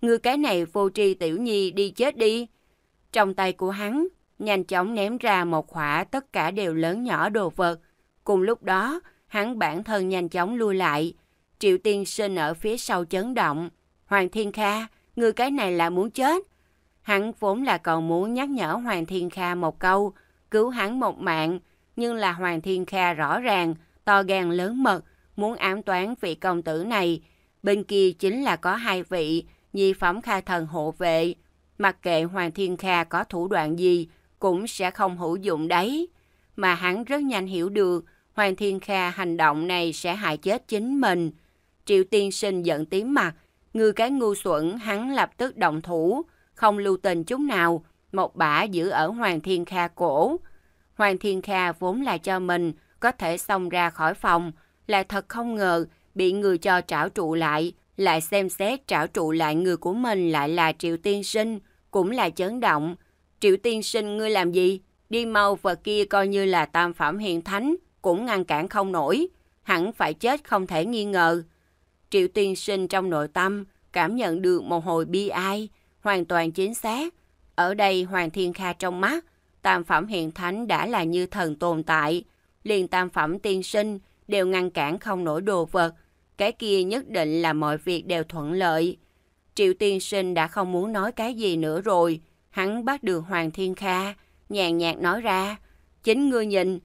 Người cái này vô tri tiểu nhi đi chết đi. Trong tay của hắn nhanh chóng ném ra một khỏa tất cả đều lớn nhỏ đồ vật. Cùng lúc đó, hắn bản thân nhanh chóng lui lại. Triệu tiên sinh ở phía sau chấn động. Hoàng Thiên Kha, người cái này là muốn chết. Hắn vốn là còn muốn nhắc nhở Hoàng Thiên Kha một câu, cứu hắn một mạng, nhưng là Hoàng Thiên Kha rõ ràng, to gan lớn mật, muốn ám toán vị công tử này. Bên kia chính là có hai vị, nhi phẩm khai thần hộ vệ. Mặc kệ Hoàng Thiên Kha có thủ đoạn gì, cũng sẽ không hữu dụng đấy. Mà hắn rất nhanh hiểu được Hoàng Thiên Kha hành động này sẽ hại chết chính mình. Triệu Tiên Sinh giận tím mặt, ngư cái ngu xuẩn hắn lập tức động thủ, không lưu tình chút nào, một bả giữ ở Hoàng Thiên Kha cổ. Hoàng Thiên Kha vốn là cho mình có thể xông ra khỏi phòng, lại thật không ngờ bị người cho trảo trụ lại, lại xem xét trảo trụ lại người của mình lại là Triệu Tiên Sinh, cũng là chấn động, Triệu tiên sinh ngươi làm gì? Đi mau và kia coi như là tam phẩm hiền thánh, cũng ngăn cản không nổi. Hẳn phải chết không thể nghi ngờ. Triệu tiên sinh trong nội tâm, cảm nhận được một hồi bi ai, hoàn toàn chính xác. Ở đây Hoàng Thiên Kha trong mắt, tam phẩm hiền thánh đã là như thần tồn tại. Liền tam phẩm tiên sinh đều ngăn cản không nổi đồ vật. Cái kia nhất định là mọi việc đều thuận lợi. Triệu tiên sinh đã không muốn nói cái gì nữa rồi. Hắn bắt được Hoàng Thiên Kha, nhàn nhạt nói ra, chính ngươi nhìn.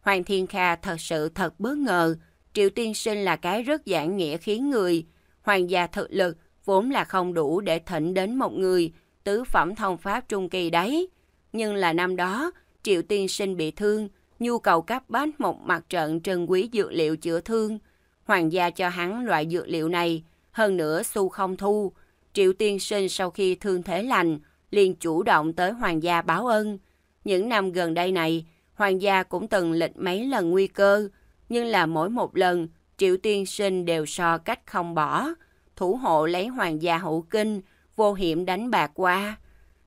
Hoàng Thiên Kha thật sự thật bất ngờ, Triệu Tiên Sinh là cái rất giản nghĩa khiến người. Hoàng gia thực lực vốn là không đủ để thỉnh đến một người, tứ phẩm thông pháp trung kỳ đấy. Nhưng là năm đó, Triệu Tiên Sinh bị thương, nhu cầu cấp bách một mặt trận trân quý dược liệu chữa thương. Hoàng gia cho hắn loại dược liệu này, hơn nữa su không thu. Triệu Tiên Sinh sau khi thương thế lành, liền chủ động tới hoàng gia báo ân. Những năm gần đây này, hoàng gia cũng từng lịch mấy lần nguy cơ, nhưng là mỗi một lần, Triệu Tiên Sinh đều so cách không bỏ, thủ hộ lấy hoàng gia hữu kinh, vô hiểm đánh bạc qua.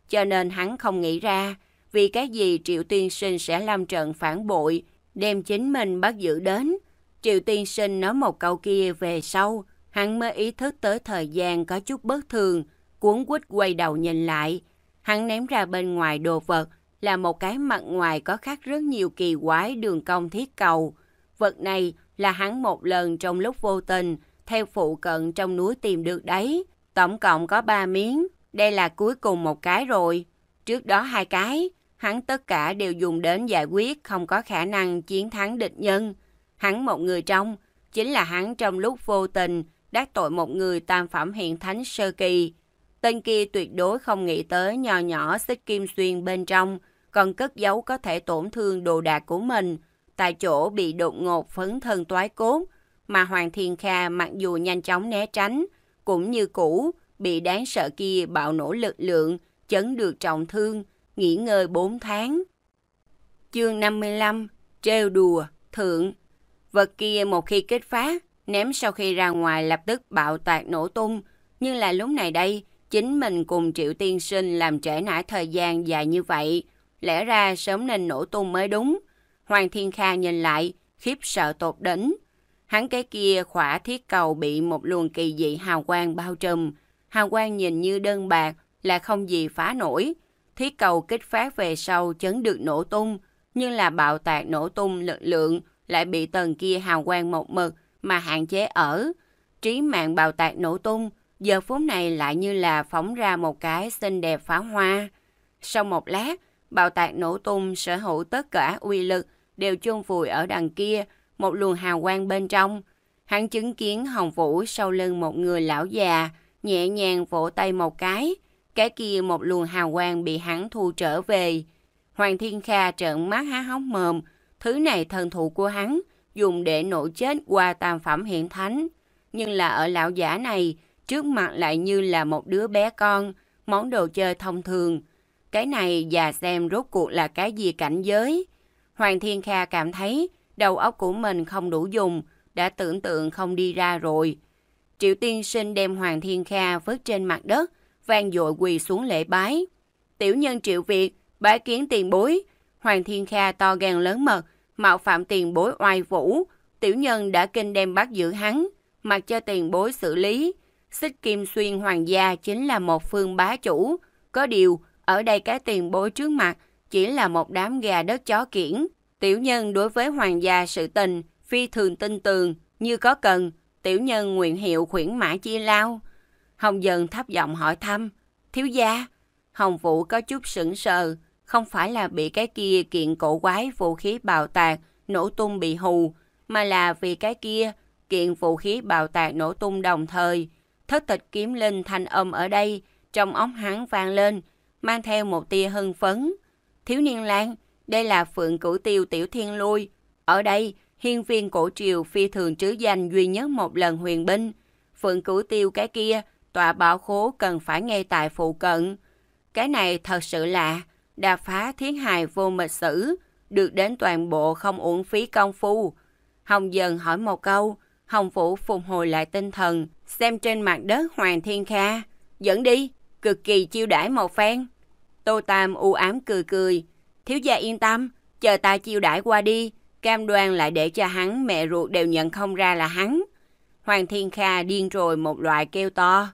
Cho nên hắn không nghĩ ra, vì cái gì Triệu Tiên Sinh sẽ làm trận phản bội, đem chính mình bắt giữ đến. Triệu Tiên Sinh nói một câu kia về sau, hắn mới ý thức tới thời gian có chút bất thường, cuốn quýt quay đầu nhìn lại, Hắn ném ra bên ngoài đồ vật là một cái mặt ngoài có khắc rất nhiều kỳ quái đường cong thiết cầu. Vật này là hắn một lần trong lúc vô tình theo phụ cận trong núi tìm được đấy. Tổng cộng có ba miếng, đây là cuối cùng một cái rồi. Trước đó hai cái, hắn tất cả đều dùng đến giải quyết không có khả năng chiến thắng địch nhân. Hắn một người trong, chính là hắn trong lúc vô tình đắc tội một người tam phẩm hiện thánh sơ kỳ. Tên kia tuyệt đối không nghĩ tới nhỏ nhỏ xích kim xuyên bên trong, còn cất giấu có thể tổn thương đồ đạc của mình, tại chỗ bị đột ngột phấn thân toái cốt, mà Hoàng Thiên Kha mặc dù nhanh chóng né tránh, cũng như cũ, bị đáng sợ kia bạo nổ lực lượng, chấn được trọng thương, nghỉ ngơi 4 tháng. Chương 55 Trêu đùa, thượng Vật kia một khi kích phát, ném sau khi ra ngoài lập tức bạo tạc nổ tung, nhưng là lúc này đây, Chính mình cùng Triệu Tiên Sinh làm trễ nải thời gian dài như vậy, lẽ ra sớm nên nổ tung mới đúng. Hoàng Thiên Kha nhìn lại, khiếp sợ tột đỉnh. Hắn cái kia khỏa thiết cầu bị một luồng kỳ dị hào quang bao trùm. Hào quang nhìn như đơn bạc, là không gì phá nổi. Thiết cầu kích phát về sau chấn được nổ tung, nhưng là bạo tạc nổ tung lực lượng lại bị tầng kia hào quang một mực mà hạn chế ở. Trí mạng bạo tạc nổ tung, giờ phút này lại như là phóng ra một cái xinh đẹp pháo hoa. Sau một lát, bạo tạc nổ tung sở hữu tất cả uy lực đều chôn vùi ở đằng kia, một luồng hào quang bên trong. Hắn chứng kiến Hồng Vũ sau lưng một người lão già, nhẹ nhàng vỗ tay một cái. Cái kia một luồng hào quang bị hắn thu trở về. Hoàng Thiên Kha trợn mắt há hốc mồm, thứ này thần thụ của hắn dùng để nổ chết qua tam phẩm hiện thánh. Nhưng là ở lão giả này, trước mặt lại như là một đứa bé con, món đồ chơi thông thường. Cái này già xem rốt cuộc là cái gì cảnh giới. Hoàng Thiên Kha cảm thấy đầu óc của mình không đủ dùng, đã tưởng tượng không đi ra rồi. Triệu Tiên Sinh đem Hoàng Thiên Kha vứt trên mặt đất, vang dội quỳ xuống lễ bái. Tiểu nhân Triệu Việt, bái kiến tiền bối. Hoàng Thiên Kha to gan lớn mật, mạo phạm tiền bối oai vũ. Tiểu nhân đã kinh đem bắt giữ hắn, mặc cho tiền bối xử lý. Xích Kim Xuyên Hoàng gia chính là một phương bá chủ. Có điều, ở đây cái tiền bối trước mặt chỉ là một đám gà đất chó kiển. Tiểu nhân đối với hoàng gia sự tình, phi thường tin tường, như có cần, tiểu nhân nguyện hiệu khuyển mã chi lao. Hồng Dân thấp giọng hỏi thăm, thiếu gia. Hồng Vũ có chút sững sờ, không phải là bị cái kia kiện cổ quái vũ khí bào tạc, nổ tung bị hù, mà là vì cái kia kiện vũ khí bào tạc nổ tung đồng thời, Thất tịch kiếm linh thanh âm ở đây, trong ống hắn vang lên, mang theo một tia hưng phấn. Thiếu niên lang, đây là phượng cửu tiêu tiểu thiên lui. Ở đây, hiên viên cổ triều phi thường trứ danh duy nhất một lần huyền binh. Phượng cửu tiêu cái kia, tòa bảo khố cần phải ngay tại phụ cận. Cái này thật sự lạ, đà phá thiên hài vô mịch sử, được đến toàn bộ không uổng phí công phu. Hồng dần hỏi một câu, Hồng Vũ phục hồi lại tinh thần, xem trên mặt đất Hoàng Thiên Kha, dẫn đi, cực kỳ chiêu đãi một phen. Tô Tam u ám cười cười, thiếu gia yên tâm, chờ ta chiêu đãi qua đi, cam đoan lại để cho hắn mẹ ruột đều nhận không ra là hắn. Hoàng Thiên Kha điên rồi một loại kêu to,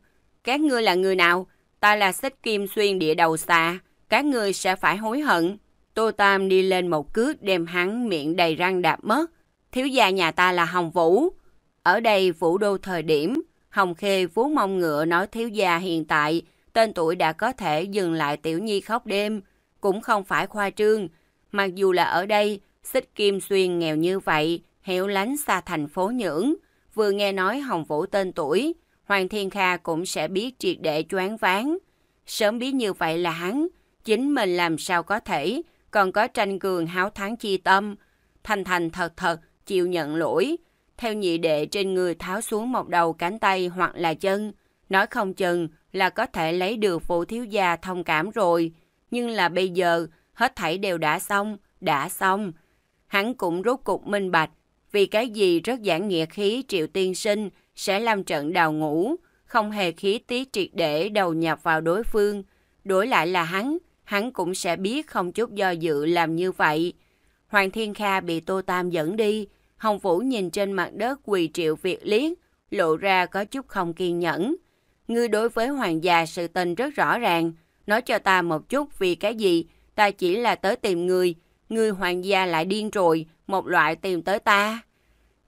các ngươi là người nào, ta là xích kim xuyên địa đầu xà, các ngươi sẽ phải hối hận. Tô Tam đi lên một cước đem hắn miệng đầy răng đạp mất. Thiếu gia nhà ta là Hồng Vũ. Ở đây Vũ Đô thời điểm, Hồng Khê vú mong ngựa nói thiếu gia hiện tại, tên tuổi đã có thể dừng lại Tiểu Nhi khóc đêm, cũng không phải khoa trương. Mặc dù là ở đây, xích kim xuyên nghèo như vậy, hẻo lánh xa thành phố nhưỡng, vừa nghe nói Hồng Vũ tên tuổi, Hoàng Thiên Kha cũng sẽ biết triệt để choáng ván. Sớm biết như vậy là hắn, chính mình làm sao có thể, còn có tranh cường háo thắng chi tâm. Thành thành thật thật, chịu nhận lỗi, theo nhị đệ trên người tháo xuống một đầu cánh tay hoặc là chân. Nói không chừng là có thể lấy được phụ thiếu gia thông cảm rồi. Nhưng là bây giờ, hết thảy đều đã xong, đã xong. Hắn cũng rốt cục minh bạch, vì cái gì rất giản nghĩa khí triệu tiên sinh sẽ làm trận đào ngũ, không hề khí tiết triệt để đầu nhập vào đối phương. Đổi lại là hắn, hắn cũng sẽ biết không chút do dự làm như vậy. Hoàng Thiên Kha bị Tô Tam dẫn đi, Hồng Vũ nhìn trên mặt đất quỳ triệu Việt liếc, lộ ra có chút không kiên nhẫn. Ngươi đối với hoàng gia sự tình rất rõ ràng. Nói cho ta một chút vì cái gì, ta chỉ là tới tìm ngươi. Ngươi hoàng gia lại điên rồi, một loại tìm tới ta.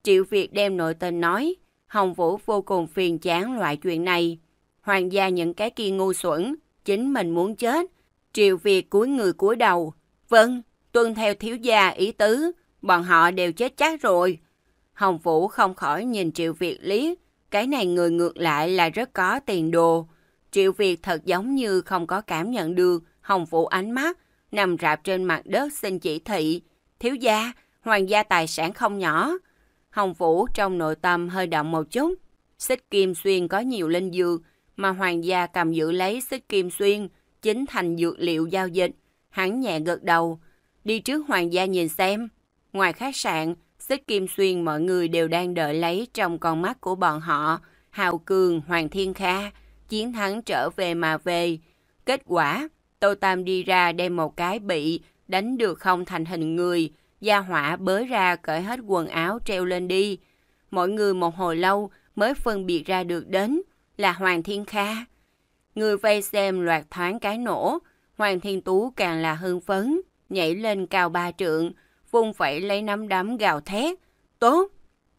Triệu Việt đem nội tình nói, Hồng Vũ vô cùng phiền chán loại chuyện này. Hoàng gia những cái kia ngu xuẩn, chính mình muốn chết. Triệu Việt cúi người cúi đầu. Vâng, tuân theo thiếu gia ý tứ bọn họ đều chết chắc rồi. Hồng Vũ không khỏi nhìn Triệu Việt lý, cái này người ngược lại là rất có tiền đồ. Triệu Việt thật giống như không có cảm nhận được Hồng Vũ ánh mắt, nằm rạp trên mặt đất xin chỉ thị. Thiếu gia, hoàng gia tài sản không nhỏ. Hồng Vũ trong nội tâm hơi động một chút. Xích Kim Xuyên có nhiều linh dược, mà hoàng gia cầm giữ lấy Xích Kim Xuyên, chính thành dược liệu giao dịch. Hắn nhẹ gật đầu, đi trước hoàng gia nhìn xem. Ngoài khách sạn, Xích Kim Xuyên mọi người đều đang đợi lấy trong con mắt của bọn họ Hào Cường, Hoàng Thiên Kha, chiến thắng trở về mà về. Kết quả, Tô Tam đi ra đem một cái bị, đánh được không thành hình người, gia hỏa bới ra cởi hết quần áo treo lên đi. Mọi người một hồi lâu mới phân biệt ra được đến là Hoàng Thiên Kha. Người vây xem loạt thoáng cái nổ, Hoàng Thiên Tú càng là hưng phấn, nhảy lên cao ba trượng, vùng vẫy lấy nắm đấm gào thét. Tốt!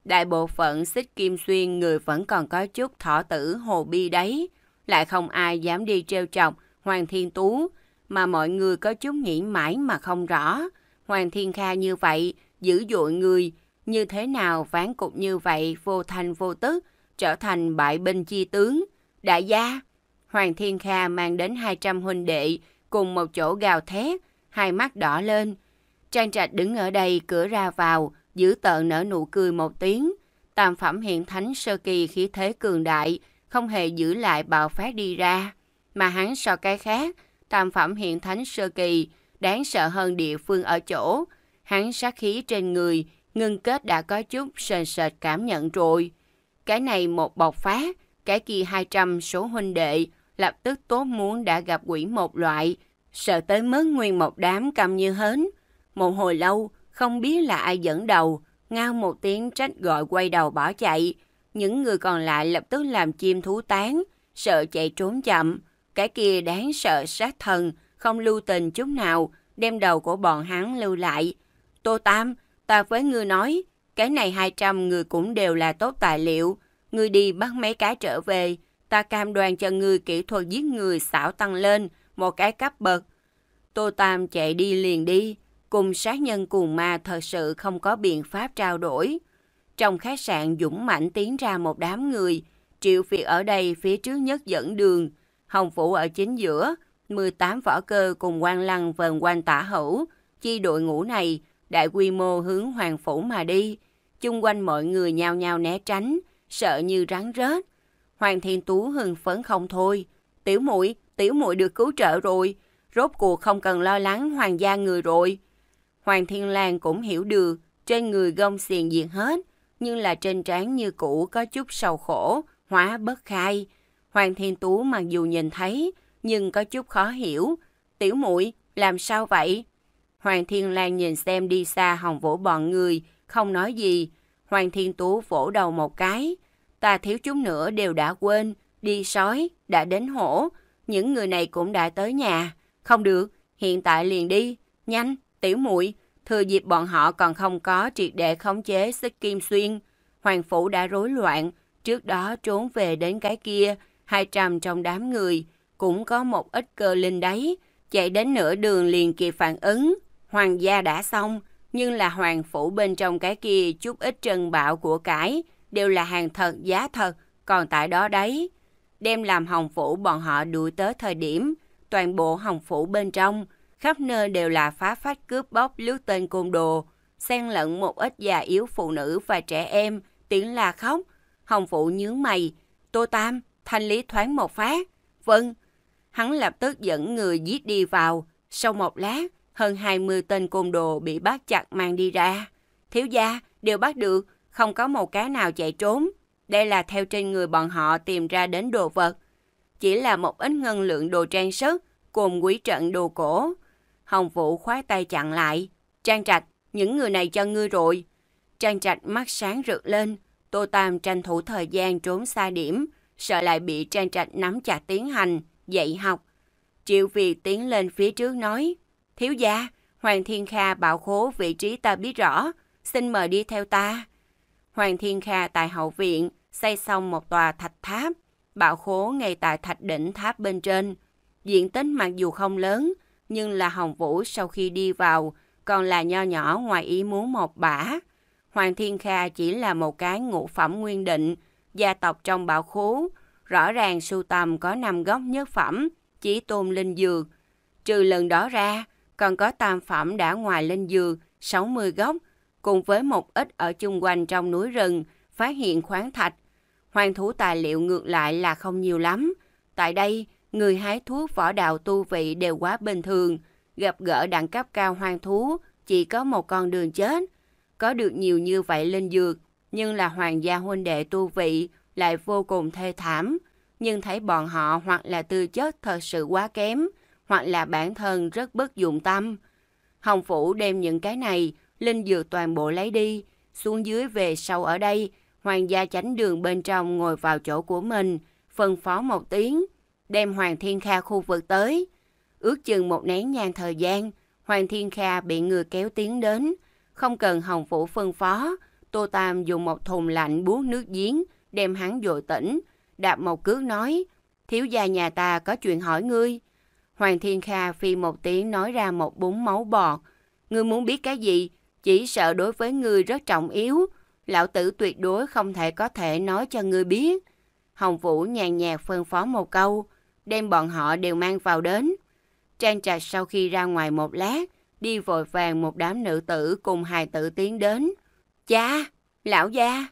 Đại bộ phận xích kim xuyên người vẫn còn có chút thỏ tử hồ bi đấy. Lại không ai dám đi trêu chọc Hoàng Thiên Tú, mà mọi người có chút nghĩ mãi mà không rõ. Hoàng Thiên Kha như vậy, dữ dội người, như thế nào ván cục như vậy vô thành vô tức, trở thành bại binh chi tướng. Đại gia, Hoàng Thiên Kha mang đến 200 huynh đệ cùng một chỗ gào thét, hai mắt đỏ lên, Trang Trạch đứng ở đây cửa ra vào, giữ tợn nở nụ cười một tiếng. Tam phẩm hiện thánh sơ kỳ khí thế cường đại, không hề giữ lại bạo phát đi ra. Mà hắn so cái khác, tam phẩm hiện thánh sơ kỳ, đáng sợ hơn địa phương ở chỗ. Hắn sát khí trên người, ngưng kết đã có chút sền sệt cảm nhận rồi. Cái này một bọc phát, cái kia 200 số huynh đệ, lập tức tốt muốn đã gặp quỷ một loại, sợ tới mức nguyên một đám cầm như hến, một hồi lâu, không biết là ai dẫn đầu, ngao một tiếng trách gọi quay đầu bỏ chạy. Những người còn lại lập tức làm chim thú tán, sợ chạy trốn chậm. Cái kia đáng sợ sát thần, không lưu tình chút nào, đem đầu của bọn hắn lưu lại. Tô Tam, ta với ngươi nói, cái này 200 người cũng đều là tốt tài liệu. Ngươi đi bắt mấy cái trở về, ta cam đoan cho ngươi kỹ thuật giết người xảo tăng lên một cái cấp bậc. Tô Tam chạy đi liền đi, cùng sát nhân cùng ma thật sự không có biện pháp trao đổi. Trong khách sạn dũng mạnh tiến ra một đám người, Triệu Việt ở đây phía trước nhất dẫn đường, Hồng Phủ ở chính giữa, 18 võ cơ cùng quan lăng vần quanh tả hữu, chi đội ngũ này đại quy mô hướng Hoàng Phủ mà đi. Chung quanh mọi người nhao nhao né tránh, sợ như rắn rết. Hoàng Thiên Tú hưng phấn không thôi. Tiểu muội tiểu muội được cứu trợ rồi, rốt cuộc không cần lo lắng hoàng gia người rồi. Hoàng Thiên Lan cũng hiểu được, trên người gông xiền diệt hết, nhưng là trên trán như cũ có chút sầu khổ, hóa bất khai. Hoàng Thiên Tú mặc dù nhìn thấy, nhưng có chút khó hiểu. Tiểu muội làm sao vậy? Hoàng Thiên Lan nhìn xem đi xa hồng vỗ bọn người, không nói gì. Hoàng Thiên Tú vỗ đầu một cái. Ta thiếu chút nữa đều đã quên, đi sói, đã đến hổ. Những người này cũng đã tới nhà. Không được, hiện tại liền đi, nhanh, tiểu muội thừa dịp bọn họ còn không có triệt để khống chế sức kim xuyên. Hoàng phủ đã rối loạn, trước đó trốn về đến cái kia, hai trăm trong đám người, cũng có một ít cơ linh đấy, chạy đến nửa đường liền kịp phản ứng. Hoàng gia đã xong, nhưng là hoàng phủ bên trong cái kia chút ít trần bạo của cái, đều là hàng thật giá thật, còn tại đó đấy. Đem làm hồng phủ bọn họ đuổi tới thời điểm, toàn bộ hồng phủ bên trong, khắp nơi đều là phá phách cướp bóc lướt tên côn đồ, xen lẫn một ít già yếu phụ nữ và trẻ em, tiếng la khóc. Hồng Phụ nhướng mày, Tô Tam, thanh lý thoáng một phát. Vâng, hắn lập tức dẫn người giết đi vào. Sau một lát, hơn 20 tên côn đồ bị bắt chặt mang đi ra. Thiếu gia, đều bắt được, không có một cá nào chạy trốn. Đây là theo trên người bọn họ tìm ra đến đồ vật. Chỉ là một ít ngân lượng đồ trang sức, cùng quý trận đồ cổ, Hồng Vũ khoái tay chặn lại. Trang Trạch, những người này cho ngươi rồi. Trang Trạch mắt sáng rực lên. Tô Tam tranh thủ thời gian trốn xa điểm, sợ lại bị Trang Trạch nắm chặt tiến hành, dạy học. Triệu Vi tiến lên phía trước nói, Thiếu gia, Hoàng Thiên Kha bảo khố vị trí ta biết rõ, xin mời đi theo ta. Hoàng Thiên Kha tại hậu viện, xây xong một tòa thạch tháp, bảo khố ngay tại thạch đỉnh tháp bên trên. Diện tích mặc dù không lớn, nhưng là Hồng Vũ sau khi đi vào còn là nho nhỏ ngoài ý muốn một bả. Hoàng Thiên Kha chỉ là một cái ngũ phẩm nguyên định, gia tộc trong bảo khố, rõ ràng sưu tầm có năm gốc nhất phẩm, chỉ tôn linh dược. Trừ lần đó ra, còn có tam phẩm đã ngoài linh dược, 60 gốc cùng với một ít ở chung quanh trong núi rừng, phát hiện khoáng thạch. Hoàng thú tài liệu ngược lại là không nhiều lắm. Tại đây, người hái thuốc võ đạo tu vị đều quá bình thường, gặp gỡ đẳng cấp cao hoang thú chỉ có một con đường chết. Có được nhiều như vậy linh dược, nhưng là hoàng gia huynh đệ tu vị lại vô cùng thê thảm. Nhưng thấy bọn họ hoặc là tư chất thật sự quá kém, hoặc là bản thân rất bất dụng tâm. Hồng Phủ đem những cái này, linh dược toàn bộ lấy đi, xuống dưới về sau ở đây, hoàng gia chánh đường bên trong ngồi vào chỗ của mình, phân phó một tiếng, đem Hoàng Thiên Kha khu vực tới. Ước chừng một nén nhang thời gian, Hoàng Thiên Kha bị người kéo tiến đến. Không cần Hồng vũ phân phó, Tô Tam dùng một thùng lạnh buốt nước giếng, đem hắn dội tỉnh, đạp một cước nói, thiếu gia nhà ta có chuyện hỏi ngươi. Hoàng Thiên Kha phi một tiếng nói ra một bún máu bọt. Ngươi muốn biết cái gì, chỉ sợ đối với ngươi rất trọng yếu. Lão tử tuyệt đối không thể có thể nói cho ngươi biết. Hồng Vũ nhàn nhạt phân phó một câu đem bọn họ đều mang vào đến. Trang trạch sau khi ra ngoài một lát, đi vội vàng một đám nữ tử cùng hài tử tiến đến. Cha! Lão gia!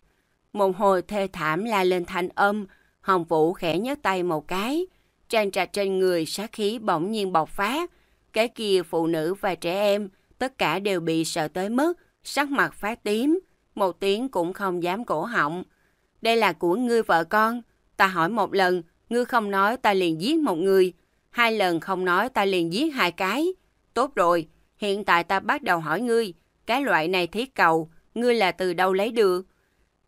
Một hồi thê thảm la lên thanh âm, Hồng Vũ khẽ nhấc tay một cái. Trang trạch trên người sát khí bỗng nhiên bộc phát. Cái kia phụ nữ và trẻ em, tất cả đều bị sợ tới mức, sắc mặt phát tím, một tiếng cũng không dám cổ họng. Đây là của ngươi vợ con, ta hỏi một lần, Ngươi không nói ta liền giết một người. Hai lần không nói ta liền giết hai cái. Tốt rồi, hiện tại ta bắt đầu hỏi ngươi. Cái loại này thiết cầu, ngươi là từ đâu lấy được?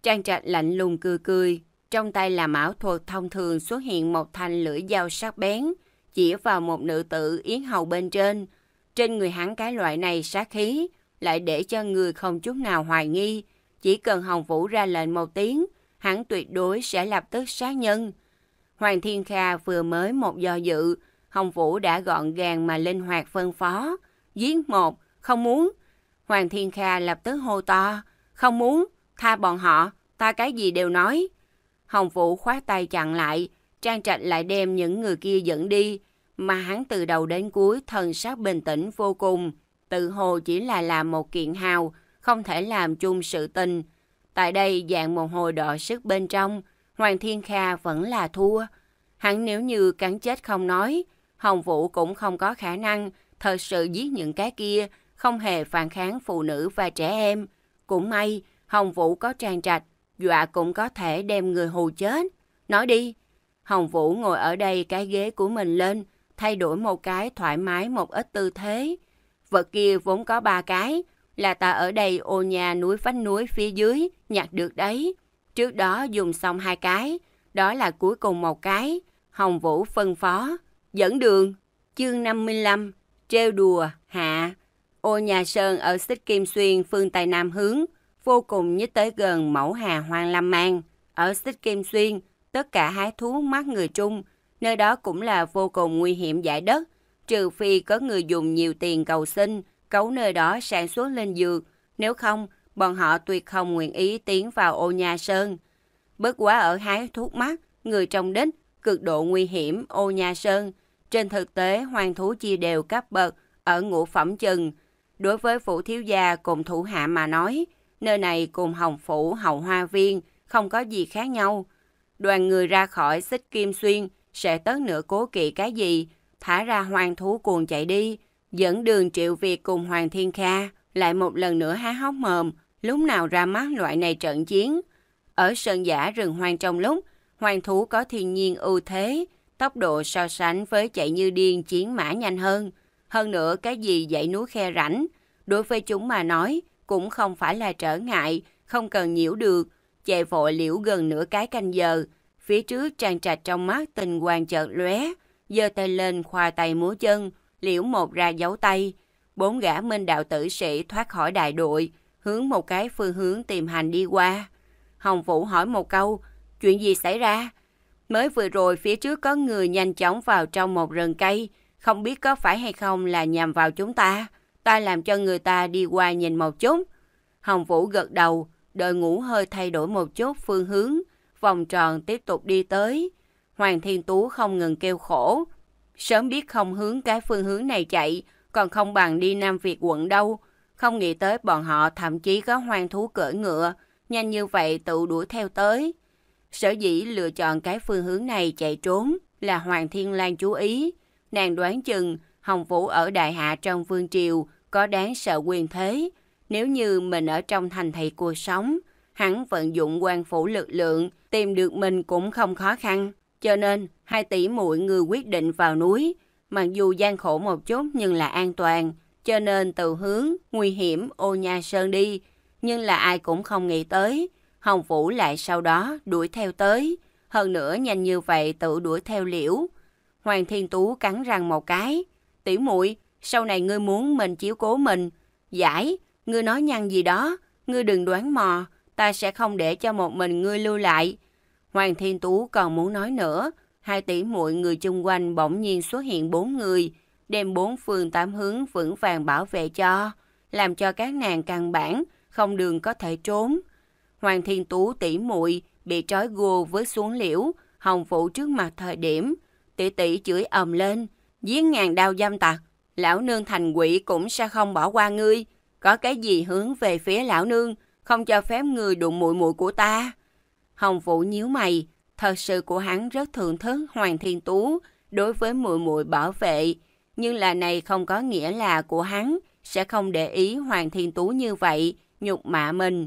Trang trạch lạnh lùng cười cười. Trong tay là mão thuật thông thường xuất hiện một thanh lưỡi dao sắc bén, chỉ vào một nữ tử yến hầu bên trên. Trên người hắn cái loại này sát khí, lại để cho người không chút nào hoài nghi. Chỉ cần Hồng Vũ ra lệnh một tiếng, hắn tuyệt đối sẽ lập tức sát nhân. Hoàng Thiên Kha vừa mới một do dự, Hồng Vũ đã gọn gàng mà linh hoạt phân phó. Giết một, không muốn. Hoàng Thiên Kha lập tức hô to, không muốn, tha bọn họ, ta cái gì đều nói. Hồng Vũ khoát tay chặn lại, Trang Trạch lại đem những người kia dẫn đi, mà hắn từ đầu đến cuối thần sắc bình tĩnh vô cùng. Tự hồ chỉ là làm một kiện hào, không thể làm chung sự tình. Tại đây dạng một hồi đỏ sức bên trong, Hoàng Thiên Kha vẫn là thua. Hắn nếu như cắn chết không nói, Hồng Vũ cũng không có khả năng thật sự giết những cái kia, không hề phản kháng phụ nữ và trẻ em. Cũng may, Hồng Vũ có trang trạch, dọa cũng có thể đem người hù chết. Nói đi, Hồng Vũ ngồi ở đây cái ghế của mình lên, thay đổi một cái thoải mái một ít tư thế. Vật kia vốn có ba cái, là ta ở đây ô nhà núi vách núi phía dưới nhặt được đấy. Trước đó dùng xong hai cái, đó là cuối cùng một cái. Hồng Vũ phân phó, dẫn đường, chương 55, trêu đùa, hạ. Ô nhà sơn ở xích Kim Xuyên phương Tây Nam hướng, vô cùng nhớ tới gần mẫu hà hoang Lam Mang. Ở xích Kim Xuyên, tất cả hái thú mắt người Trung, nơi đó cũng là vô cùng nguy hiểm giải đất, trừ phi có người dùng nhiều tiền cầu xin, cấu nơi đó sản xuất lên dược, nếu không, bọn họ tuyệt không nguyện ý tiến vào ô nhà sơn. Bất quá ở hái thuốc mắt, người trong đích, cực độ nguy hiểm ô nhà sơn. Trên thực tế, hoàng thú chia đều các bậc ở ngũ phẩm chừng. Đối với phủ thiếu gia cùng thủ hạ mà nói, nơi này cùng hồng phủ hậu hoa viên không có gì khác nhau. Đoàn người ra khỏi xích kim xuyên, sẽ tới nửa cố kỵ cái gì, thả ra hoàng thú cuồng chạy đi, dẫn đường triệu việt cùng hoàng thiên kha, lại một lần nữa há hốc mồm, lúc nào ra mắt loại này trận chiến. Ở sơn giả rừng hoang trong lúc, hoàng thú có thiên nhiên ưu thế, tốc độ so sánh với chạy như điên chiến mã nhanh hơn. Hơn nữa cái gì dãy núi khe rảnh, đối với chúng mà nói cũng không phải là trở ngại, không cần nhiễu được. Chạy vội liễu gần nửa cái canh giờ, phía trước tràn trạch trong mắt tình hoàng chợt lóe, giơ tay lên khoa tay múa chân, liễu một ra giấu tay. Bốn gã minh đạo tử sĩ thoát khỏi đại đội, hướng một cái phương hướng tìm hành đi qua. Hồng Vũ hỏi một câu, chuyện gì xảy ra? Mới vừa rồi phía trước có người nhanh chóng vào trong một rừng cây, không biết có phải hay không là nhằm vào chúng ta. Ta làm cho người ta đi qua nhìn một chút. Hồng Vũ gật đầu, đội ngũ hơi thay đổi một chút phương hướng, vòng tròn tiếp tục đi tới. Hoàng Thiên Tú không ngừng kêu khổ. Sớm biết không hướng cái phương hướng này chạy, còn không bằng đi Nam Việt quận đâu. Không nghĩ tới bọn họ thậm chí có hoang thú cưỡi ngựa, nhanh như vậy tự đuổi theo tới. Sở dĩ lựa chọn cái phương hướng này chạy trốn là Hoàng Thiên Lan chú ý. Nàng đoán chừng Hồng Vũ ở Đại Hạ trong Vương Triều có đáng sợ quyền thế. Nếu như mình ở trong thành thị cuộc sống, hắn vận dụng quan phủ lực lượng, tìm được mình cũng không khó khăn. Cho nên, hai tỷ muội người quyết định vào núi, mặc dù gian khổ một chút nhưng là an toàn cho nên từ hướng nguy hiểm ô nhà sơn đi, nhưng là ai cũng không nghĩ tới. Hồng Vũ lại sau đó đuổi theo tới, hơn nữa nhanh như vậy tự đuổi theo liễu. Hoàng Thiên Tú cắn răng một cái, tiểu muội sau này ngươi muốn mình chiếu cố mình, giải, ngươi nói nhăn gì đó, ngươi đừng đoán mò, ta sẽ không để cho một mình ngươi lưu lại. Hoàng Thiên Tú còn muốn nói nữa, hai tỷ muội người chung quanh bỗng nhiên xuất hiện bốn người, đem bốn phương tám hướng vững vàng bảo vệ cho, làm cho các nàng căn bản không đường có thể trốn. Hoàng Thiên Tú tỷ muội bị trói gô với xuống liễu, hồng phụ trước mặt thời điểm, tỷ tỷ chửi ầm lên, giết ngàn đao dâm tặc, lão nương thành quỷ cũng sẽ không bỏ qua ngươi, có cái gì hướng về phía lão nương, không cho phép người đụng muội muội của ta. Hồng Vũ nhíu mày, thật sự của hắn rất thưởng thức Hoàng Thiên Tú đối với muội muội bảo vệ, nhưng là này không có nghĩa là của hắn sẽ không để ý Hoàng Thiên Tú như vậy, nhục mạ mình.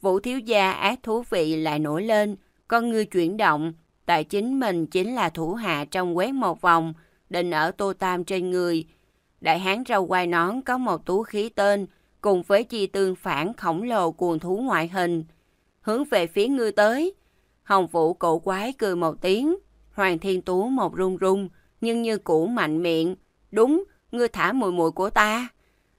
Vũ thiếu gia ác thú vị lại nổi lên, con ngươi chuyển động, tại chính mình chính là thủ hạ trong quét một vòng, định ở tô tam trên người. Đại hán râu quai nón có một tú khí tên, cùng với chi tương phản khổng lồ cuồng thú ngoại hình. Hướng về phía ngươi tới, Hồng Vũ cổ quái cười một tiếng, Hoàng Thiên Tú một run run, nhưng như cũ mạnh miệng, Đúng, ngươi thả mùi mùi của ta.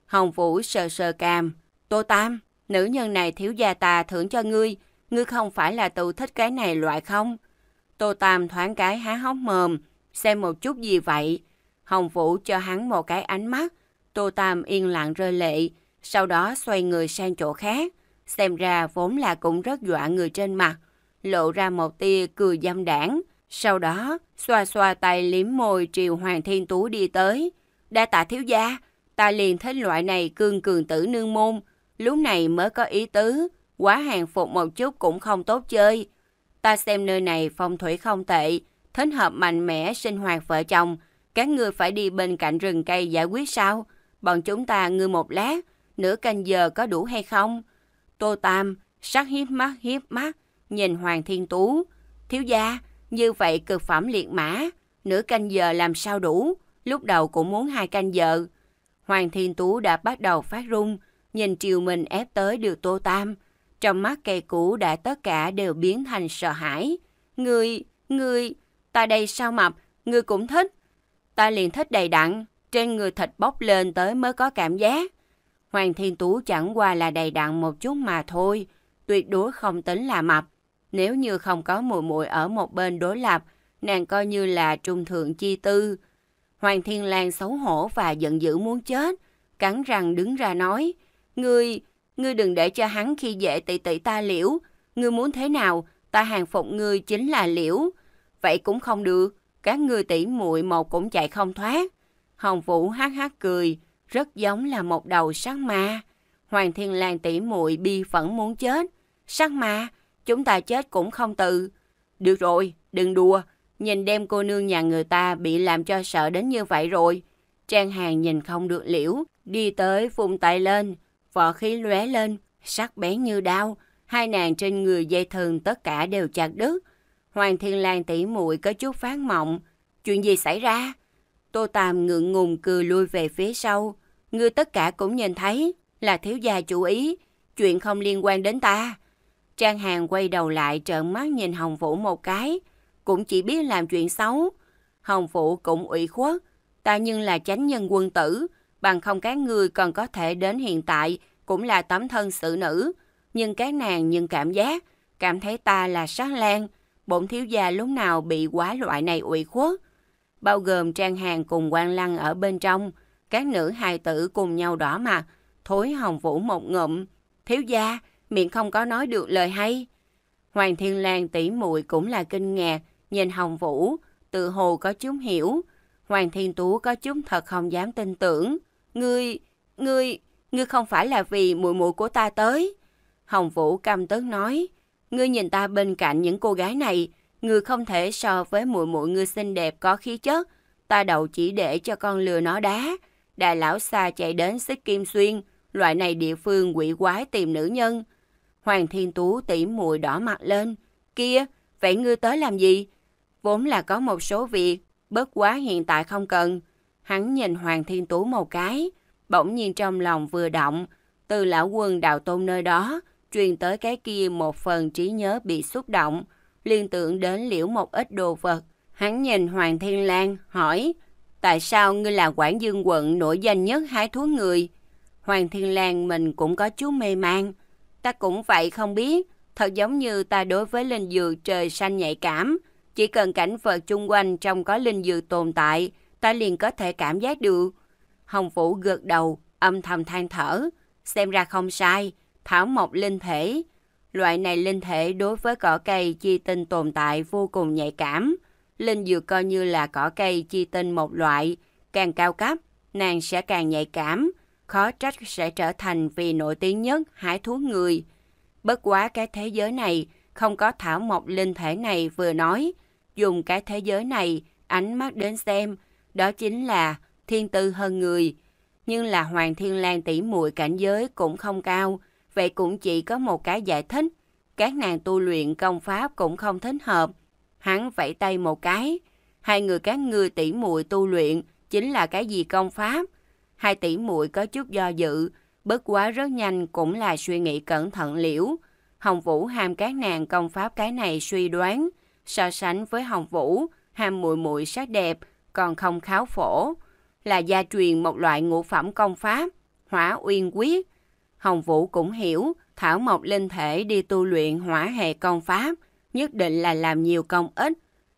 Hồng Vũ sờ sờ càm. Tô Tam, nữ nhân này thiếu gia ta thưởng cho ngươi. Ngươi không phải là tù thích cái này loại không? Tô Tam thoáng cái há hốc mồm. Xem một chút gì vậy? Hồng Vũ cho hắn một cái ánh mắt. Tô Tam yên lặng rơi lệ. Sau đó xoay người sang chỗ khác. Xem ra vốn là cũng rất dọa người trên mặt. Lộ ra một tia cười dâm đảng. Sau đó, xoa xoa tay liếm môi triều Hoàng Thiên Tú đi tới. Đã tạ thiếu gia, ta liền thấy loại này cương cường tử nương môn. Lúc này mới có ý tứ, quá hàng phục một chút cũng không tốt chơi. Ta xem nơi này phong thủy không tệ, thích hợp mạnh mẽ sinh hoạt vợ chồng. Các ngươi phải đi bên cạnh rừng cây giải quyết sao? Bọn chúng ta ngư một lát, nửa canh giờ có đủ hay không? Tô Tam, sắc hiếp mắt hiếp mắt, nhìn Hoàng Thiên Tú. Thiếu gia, như vậy cực phẩm liệt mã, nửa canh giờ làm sao đủ, lúc đầu cũng muốn hai canh giờ. Hoàng Thiên Tú đã bắt đầu phát rung, nhìn triều mình ép tới điều tô tam. Trong mắt cây cũ đã tất cả đều biến thành sợ hãi. Ngươi, ngươi, ta đây sao mập, ngươi cũng thích. Ta liền thích đầy đặn, trên người thịt bốc lên tới mới có cảm giác. Hoàng Thiên Tú chẳng qua là đầy đặn một chút mà thôi, tuyệt đối không tính là mập. Nếu như không có mùi mùi ở một bên đối lập, nàng coi như là trung thượng chi tư. Hoàng Thiên Lan xấu hổ và giận dữ muốn chết, cắn răng đứng ra nói, Ngươi, ngươi đừng để cho hắn khi dễ tỷ tỷ ta liễu, ngươi muốn thế nào, ta hàng phục ngươi chính là liễu. Vậy cũng không được, các ngươi tỷ muội một cũng chạy không thoát. Hồng Vũ hát hát cười, rất giống là một đầu sắc ma. Hoàng Thiên Lan tỷ muội bi phẫn muốn chết. sắc ma, chúng ta chết cũng không tự. Được rồi, đừng đùa, nhìn đem cô nương nhà người ta bị làm cho sợ đến như vậy rồi. Trang hàng nhìn không được liễu, đi tới vùng tay lên, vỏ khí lóe lên, sắc bén như đao, hai nàng trên người dây thừng tất cả đều chặt đứt. Hoàng Thiên Lan tỉ muội có chút phát mộng, chuyện gì xảy ra? Tô Tàm ngượng ngùng cười lui về phía sau, người tất cả cũng nhìn thấy là thiếu gia chủ ý, chuyện không liên quan đến ta. Trang Hàng quay đầu lại trợn mắt nhìn Hồng Vũ một cái, cũng chỉ biết làm chuyện xấu. Hồng Vũ cũng ủy khuất, ta nhưng là chánh nhân quân tử, bằng không các người còn có thể đến hiện tại cũng là tấm thân xử nữ. Nhưng các nàng nhưng cảm giác, cảm thấy ta là sát lan, bổn thiếu gia lúc nào bị quá loại này ủy khuất. Bao gồm Trang Hàng cùng quan Lăng ở bên trong, các nữ hài tử cùng nhau đỏ mặt, thối Hồng Vũ một ngụm. Thiếu gia, miệng không có nói được lời hay. Hoàng Thiên Lan tỉ muội cũng là kinh ngạc, nhìn Hồng Vũ, tự hồ có chút hiểu. Hoàng Thiên Tú có chút thật không dám tin tưởng. Ngươi, ngươi, ngươi không phải là vì muội muội của ta tới. Hồng Vũ căm tức nói, ngươi nhìn ta bên cạnh những cô gái này, ngươi không thể so với muội muội ngươi xinh đẹp có khí chất. Ta đậu chỉ để cho con lừa nó đá. Đại lão xa chạy đến xích kim xuyên, loại này địa phương quỷ quái tìm nữ nhân. Hoàng Thiên Tú tỉ muội đỏ mặt lên. Kia, vậy ngươi tới làm gì? Vốn là có một số việc, bất quá hiện tại không cần. Hắn nhìn Hoàng Thiên Tú một cái, bỗng nhiên trong lòng vừa động, từ lão quân đào tôn nơi đó, truyền tới cái kia một phần trí nhớ bị xúc động, liên tưởng đến liễu một ít đồ vật. Hắn nhìn Hoàng Thiên Lan, hỏi, tại sao ngươi là quản dương quận nổi danh nhất hái thú người? Hoàng Thiên Lan mình cũng có chút mê man, Ta cũng vậy không biết, thật giống như ta đối với linh dược trời xanh nhạy cảm. Chỉ cần cảnh vật chung quanh trong có linh dược tồn tại, ta liền có thể cảm giác được. Hồng Vũ gật đầu, âm thầm than thở. Xem ra không sai, thảo mộc linh thể. Loại này linh thể đối với cỏ cây chi tinh tồn tại vô cùng nhạy cảm. Linh dược coi như là cỏ cây chi tinh một loại. Càng cao cấp, nàng sẽ càng nhạy cảm khó trách sẽ trở thành vì nổi tiếng nhất hải thú người. Bất quá cái thế giới này không có thảo mộc linh thể này vừa nói, dùng cái thế giới này ánh mắt đến xem, đó chính là thiên tư hơn người. Nhưng là Hoàng Thiên Lan tỉ muội cảnh giới cũng không cao, vậy cũng chỉ có một cái giải thích. Các nàng tu luyện công pháp cũng không thích hợp. Hắn vẫy tay một cái, hai người các ngươi tỉ muội tu luyện chính là cái gì công pháp, Hai tỷ muội có chút do dự, bất quá rất nhanh cũng là suy nghĩ cẩn thận liễu. Hồng Vũ ham các nàng công pháp cái này suy đoán, so sánh với Hồng Vũ, ham muội muội sắc đẹp, còn không kháo phổ, là gia truyền một loại ngũ phẩm công pháp, hỏa uyên quyết. Hồng Vũ cũng hiểu, Thảo Mộc Linh Thể đi tu luyện hỏa hệ công pháp, nhất định là làm nhiều công ích.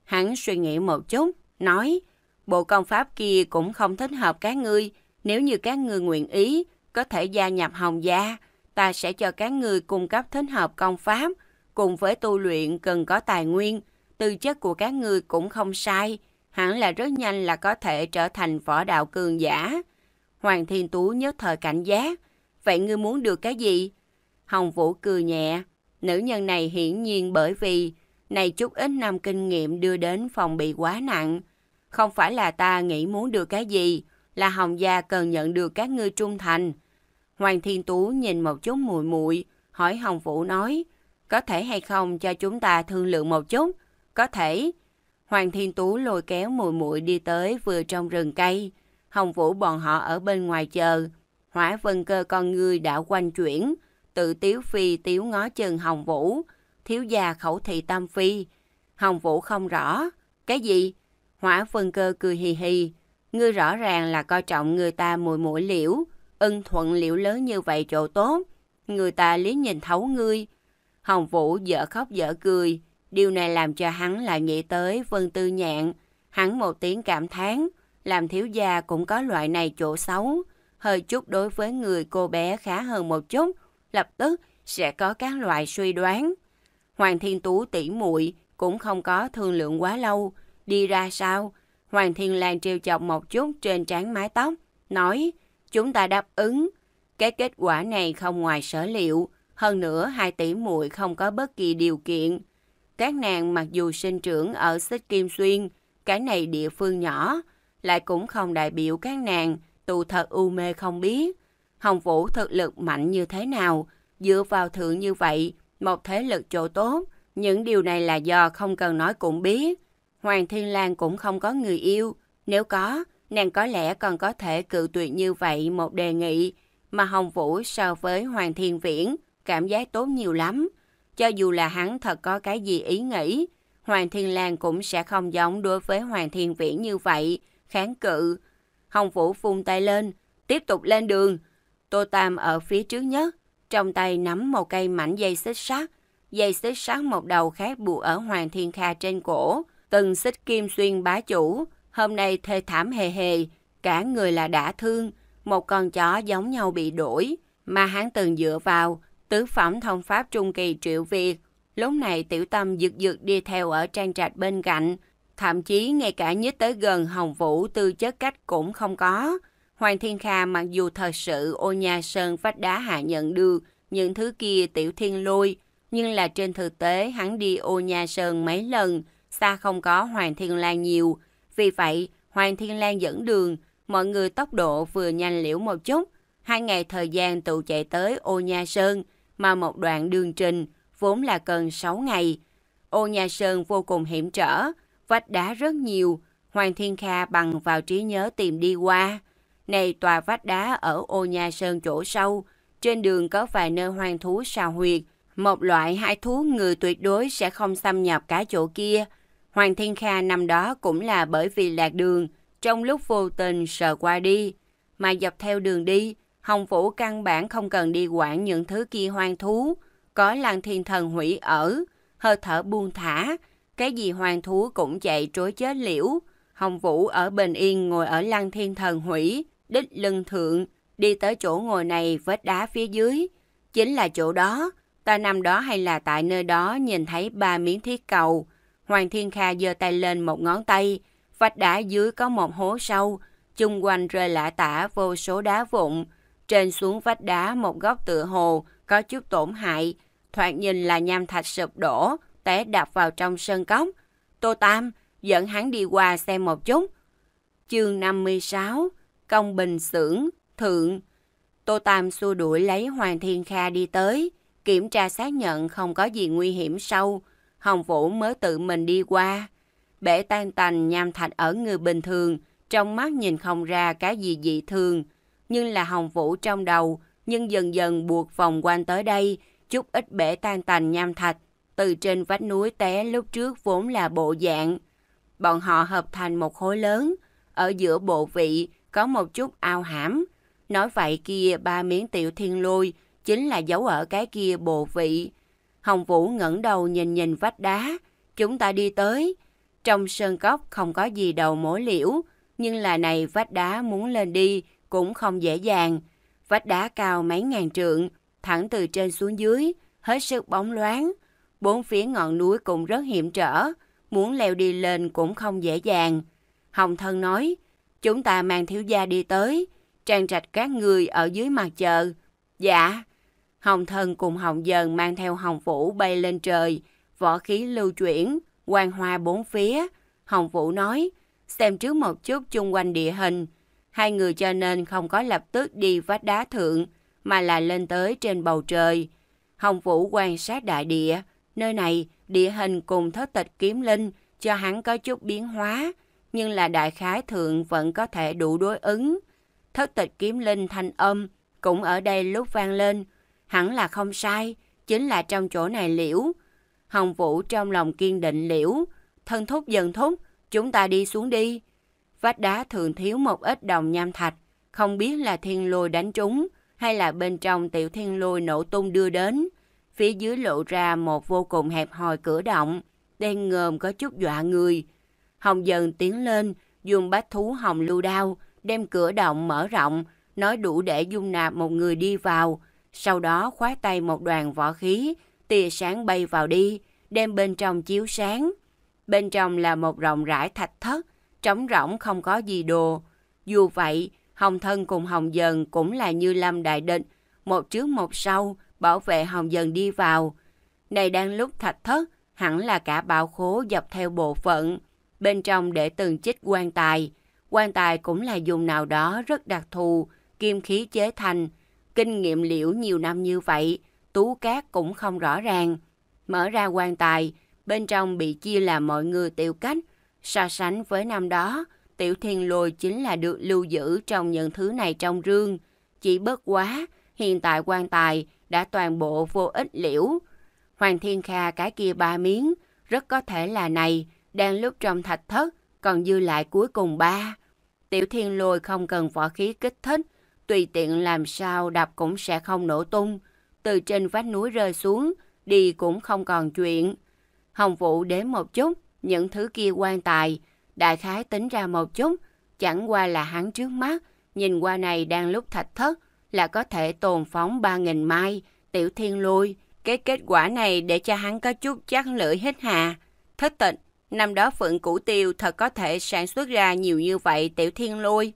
Hắn suy nghĩ một chút, nói, bộ công pháp kia cũng không thích hợp các ngươi, nếu như các người nguyện ý, có thể gia nhập Hồng Gia, ta sẽ cho các người cung cấp thích hợp công pháp, cùng với tu luyện cần có tài nguyên, tư chất của các người cũng không sai, hẳn là rất nhanh là có thể trở thành võ đạo cường giả. Hoàng Thiên Tú nhớ thời cảnh giác, vậy ngươi muốn được cái gì? Hồng Vũ cười nhẹ, nữ nhân này hiển nhiên bởi vì này chút ít năm kinh nghiệm đưa đến phòng bị quá nặng. Không phải là ta nghĩ muốn được cái gì, là Hồng Gia cần nhận được các ngươi trung thành. Hoàng Thiên Tú nhìn một chút mùi muội, hỏi Hồng Vũ nói, có thể hay không cho chúng ta thương lượng một chút? Có thể. Hoàng Thiên Tú lôi kéo mùi muội đi tới vừa trong rừng cây. Hồng Vũ bọn họ ở bên ngoài chờ. Hỏa vân cơ con người đã quanh chuyển. Tự tiếu phi tiếu ngó chừng Hồng Vũ. Thiếu gia khẩu thị tam phi. Hồng Vũ không rõ. Cái gì? Hỏa vân cơ cười hì hì. Ngươi rõ ràng là coi trọng người ta mùi mũi liễu, ưng thuận liễu lớn như vậy chỗ tốt. Người ta liếc nhìn thấu ngươi. Hồng Vũ dở khóc dở cười. Điều này làm cho hắn lại nghĩ tới Vân Tư Nhạn. Hắn một tiếng cảm thán, làm thiếu gia cũng có loại này chỗ xấu. Hơi chút đối với người cô bé khá hơn một chút, lập tức sẽ có các loại suy đoán. Hoàng Thiên Tú tỉ muội cũng không có thương lượng quá lâu. Đi ra sao? Hoàng Thiên Lan trêu chọc một chút trên trán mái tóc, nói chúng ta đáp ứng. Cái kết quả này không ngoài sở liệu, hơn nữa hai tỷ muội không có bất kỳ điều kiện. Các nàng mặc dù sinh trưởng ở Xích Kim Xuyên, cái này địa phương nhỏ, lại cũng không đại biểu các nàng tù thật u mê không biết. Hồng Vũ thực lực mạnh như thế nào, dựa vào thượng như vậy, một thế lực chỗ tốt, những điều này là do không cần nói cũng biết. Hoàng Thiên Lan cũng không có người yêu. Nếu có, nàng có lẽ còn có thể cự tuyệt như vậy một đề nghị. Mà Hồng Vũ so với Hoàng Thiên Viễn, cảm giác tốt nhiều lắm. Cho dù là hắn thật có cái gì ý nghĩ, Hoàng Thiên Lan cũng sẽ không giống đối với Hoàng Thiên Viễn như vậy, kháng cự. Hồng Vũ phun tay lên, tiếp tục lên đường. Tô Tam ở phía trước nhất, trong tay nắm một cây mảnh dây xích sắt. Dây xích sắt một đầu khác bù ở Hoàng Thiên Kha trên cổ từng xích kim xuyên bá chủ, hôm nay thê thảm hề hề, cả người là đã thương, một con chó giống nhau bị đuổi, mà hắn từng dựa vào, tứ phẩm thông pháp trung kỳ triệu việt. Lúc này tiểu tâm dực dực đi theo ở trang trạch bên cạnh, thậm chí ngay cả nhích tới gần hồng vũ tư chất cách cũng không có. Hoàng Thiên Kha mặc dù thật sự ô nhà sơn vách đá hạ nhận được những thứ kia tiểu thiên lôi, nhưng là trên thực tế hắn đi ô nhà sơn mấy lần, xa không có Hoàng Thiên Lan nhiều. Vì vậy, Hoàng Thiên Lan dẫn đường, mọi người tốc độ vừa nhanh liễu một chút. Hai ngày thời gian tụ chạy tới Ô Nha Sơn, mà một đoạn đường trình vốn là cần 6 ngày. Ô Nha Sơn vô cùng hiểm trở, vách đá rất nhiều, Hoàng Thiên Kha bằng vào trí nhớ tìm đi qua. Này tòa vách đá ở Ô Nha Sơn chỗ sâu, trên đường có vài nơi hoang thú sao huyệt, một loại hải thú người tuyệt đối sẽ không xâm nhập cả chỗ kia. Hoàng Thiên Kha năm đó cũng là bởi vì lạc đường, trong lúc vô tình sờ qua đi, mà dọc theo đường đi, Hồng Vũ căn bản không cần đi quản những thứ kia hoang thú, có làng thiên thần hủy ở, hơi thở buông thả, cái gì hoang thú cũng chạy trối chết liễu. Hồng Vũ ở bình yên ngồi ở lăng thiên thần hủy, đích lưng thượng, đi tới chỗ ngồi này vết đá phía dưới. Chính là chỗ đó, ta năm đó hay là tại nơi đó nhìn thấy ba miếng thiết cầu, Hoàng Thiên Kha giơ tay lên một ngón tay, vách đá dưới có một hố sâu, chung quanh rơi lả tả vô số đá vụn. Trên xuống vách đá một góc tựa hồ có chút tổn hại, thoạt nhìn là nham thạch sụp đổ, té đạp vào trong sân cốc. Tô Tam dẫn hắn đi qua xem một chút. Chương 56 Công Bình Xưởng Thượng Tô Tam xua đuổi lấy Hoàng Thiên Kha đi tới, kiểm tra xác nhận không có gì nguy hiểm sâu, Hồng Vũ mới tự mình đi qua. Bể tan tành nham thạch ở người bình thường, trong mắt nhìn không ra cái gì dị thường. Nhưng là Hồng Vũ trong đầu, nhưng dần dần buộc vòng quanh tới đây, chút ít bể tan tành nham thạch, từ trên vách núi té lúc trước vốn là bộ dạng. Bọn họ hợp thành một khối lớn, ở giữa bộ vị có một chút ao hãm. Nói vậy kia ba miếng tiểu thiên lôi chính là giấu ở cái kia bộ vị. Hồng Vũ ngẩng đầu nhìn nhìn vách đá. Chúng ta đi tới. Trong sơn cốc không có gì đầu mối liễu, nhưng là này vách đá muốn lên đi cũng không dễ dàng. Vách đá cao mấy ngàn trượng, thẳng từ trên xuống dưới, hết sức bóng loáng. Bốn phía ngọn núi cũng rất hiểm trở, muốn leo đi lên cũng không dễ dàng. Hồng Thân nói, chúng ta mang thiếu gia đi tới, trang trạch các người ở dưới mặt chợ. Dạ, Hồng thân cùng Hồng Dần mang theo Hồng Vũ bay lên trời, võ khí lưu chuyển, quang hoa bốn phía. Hồng Vũ nói, xem trước một chút chung quanh địa hình. Hai người cho nên không có lập tức đi vách đá thượng, mà là lên tới trên bầu trời. Hồng Vũ quan sát đại địa, nơi này địa hình cùng thất tịch kiếm linh cho hắn có chút biến hóa, nhưng là đại khái thượng vẫn có thể đủ đối ứng. Thất tịch kiếm linh thanh âm cũng ở đây lúc vang lên, hẳn là không sai, chính là trong chỗ này liễu. Hồng Vũ trong lòng kiên định liễu, thân thúc dần thúc, chúng ta đi xuống đi. Vách đá thường thiếu một ít đồng nham thạch, không biết là thiên lôi đánh trúng hay là bên trong tiểu thiên lôi nổ tung đưa đến. Phía dưới lộ ra một vô cùng hẹp hòi cửa động, đen ngòm có chút dọa người. Hồng dần tiến lên, dùng bách thú hồng lưu đao, đem cửa động mở rộng, nói đủ để dung nạp một người đi vào, sau đó khóa tay một đoàn vỏ khí, tia sáng bay vào đi, đem bên trong chiếu sáng. Bên trong là một rộng rãi thạch thất, trống rỗng không có gì đồ. Dù vậy, Hồng Thân cùng Hồng Dần cũng là như Lâm Đại Định, một trước một sau, bảo vệ Hồng Dần đi vào. Này đang lúc thạch thất, hẳn là cả bảo khố dọc theo bộ phận. Bên trong để từng chích quan tài. Quan tài cũng là dùng nào đó rất đặc thù, kim khí chế thành, Kinh nghiệm liễu nhiều năm như vậy, tú cát cũng không rõ ràng. Mở ra quan tài, bên trong bị chia làm mọi người tiểu cách. So sánh với năm đó, tiểu thiên lôi chính là được lưu giữ trong những thứ này trong rương. Chỉ bớt quá, hiện tại quan tài đã toàn bộ vô ích liễu. Hoàng Thiên Kha cái kia ba miếng, rất có thể là này, đang lúc trong thạch thất, còn dư lại cuối cùng ba. Tiểu thiên lôi không cần võ khí kích thích, tùy tiện làm sao đập cũng sẽ không nổ tung, từ trên vách núi rơi xuống, đi cũng không còn chuyện. Hồng Vũ đếm một chút, những thứ kia quan tài, đại khái tính ra một chút, chẳng qua là hắn trước mắt, nhìn qua này đang lúc thạch thất, là có thể tồn phóng 3.000 mai, tiểu thiên lui. Cái kết quả này để cho hắn có chút chắc lưỡi hết hà. Thất tịnh năm đó Phượng Củ Tiêu thật có thể sản xuất ra nhiều như vậy tiểu thiên lui.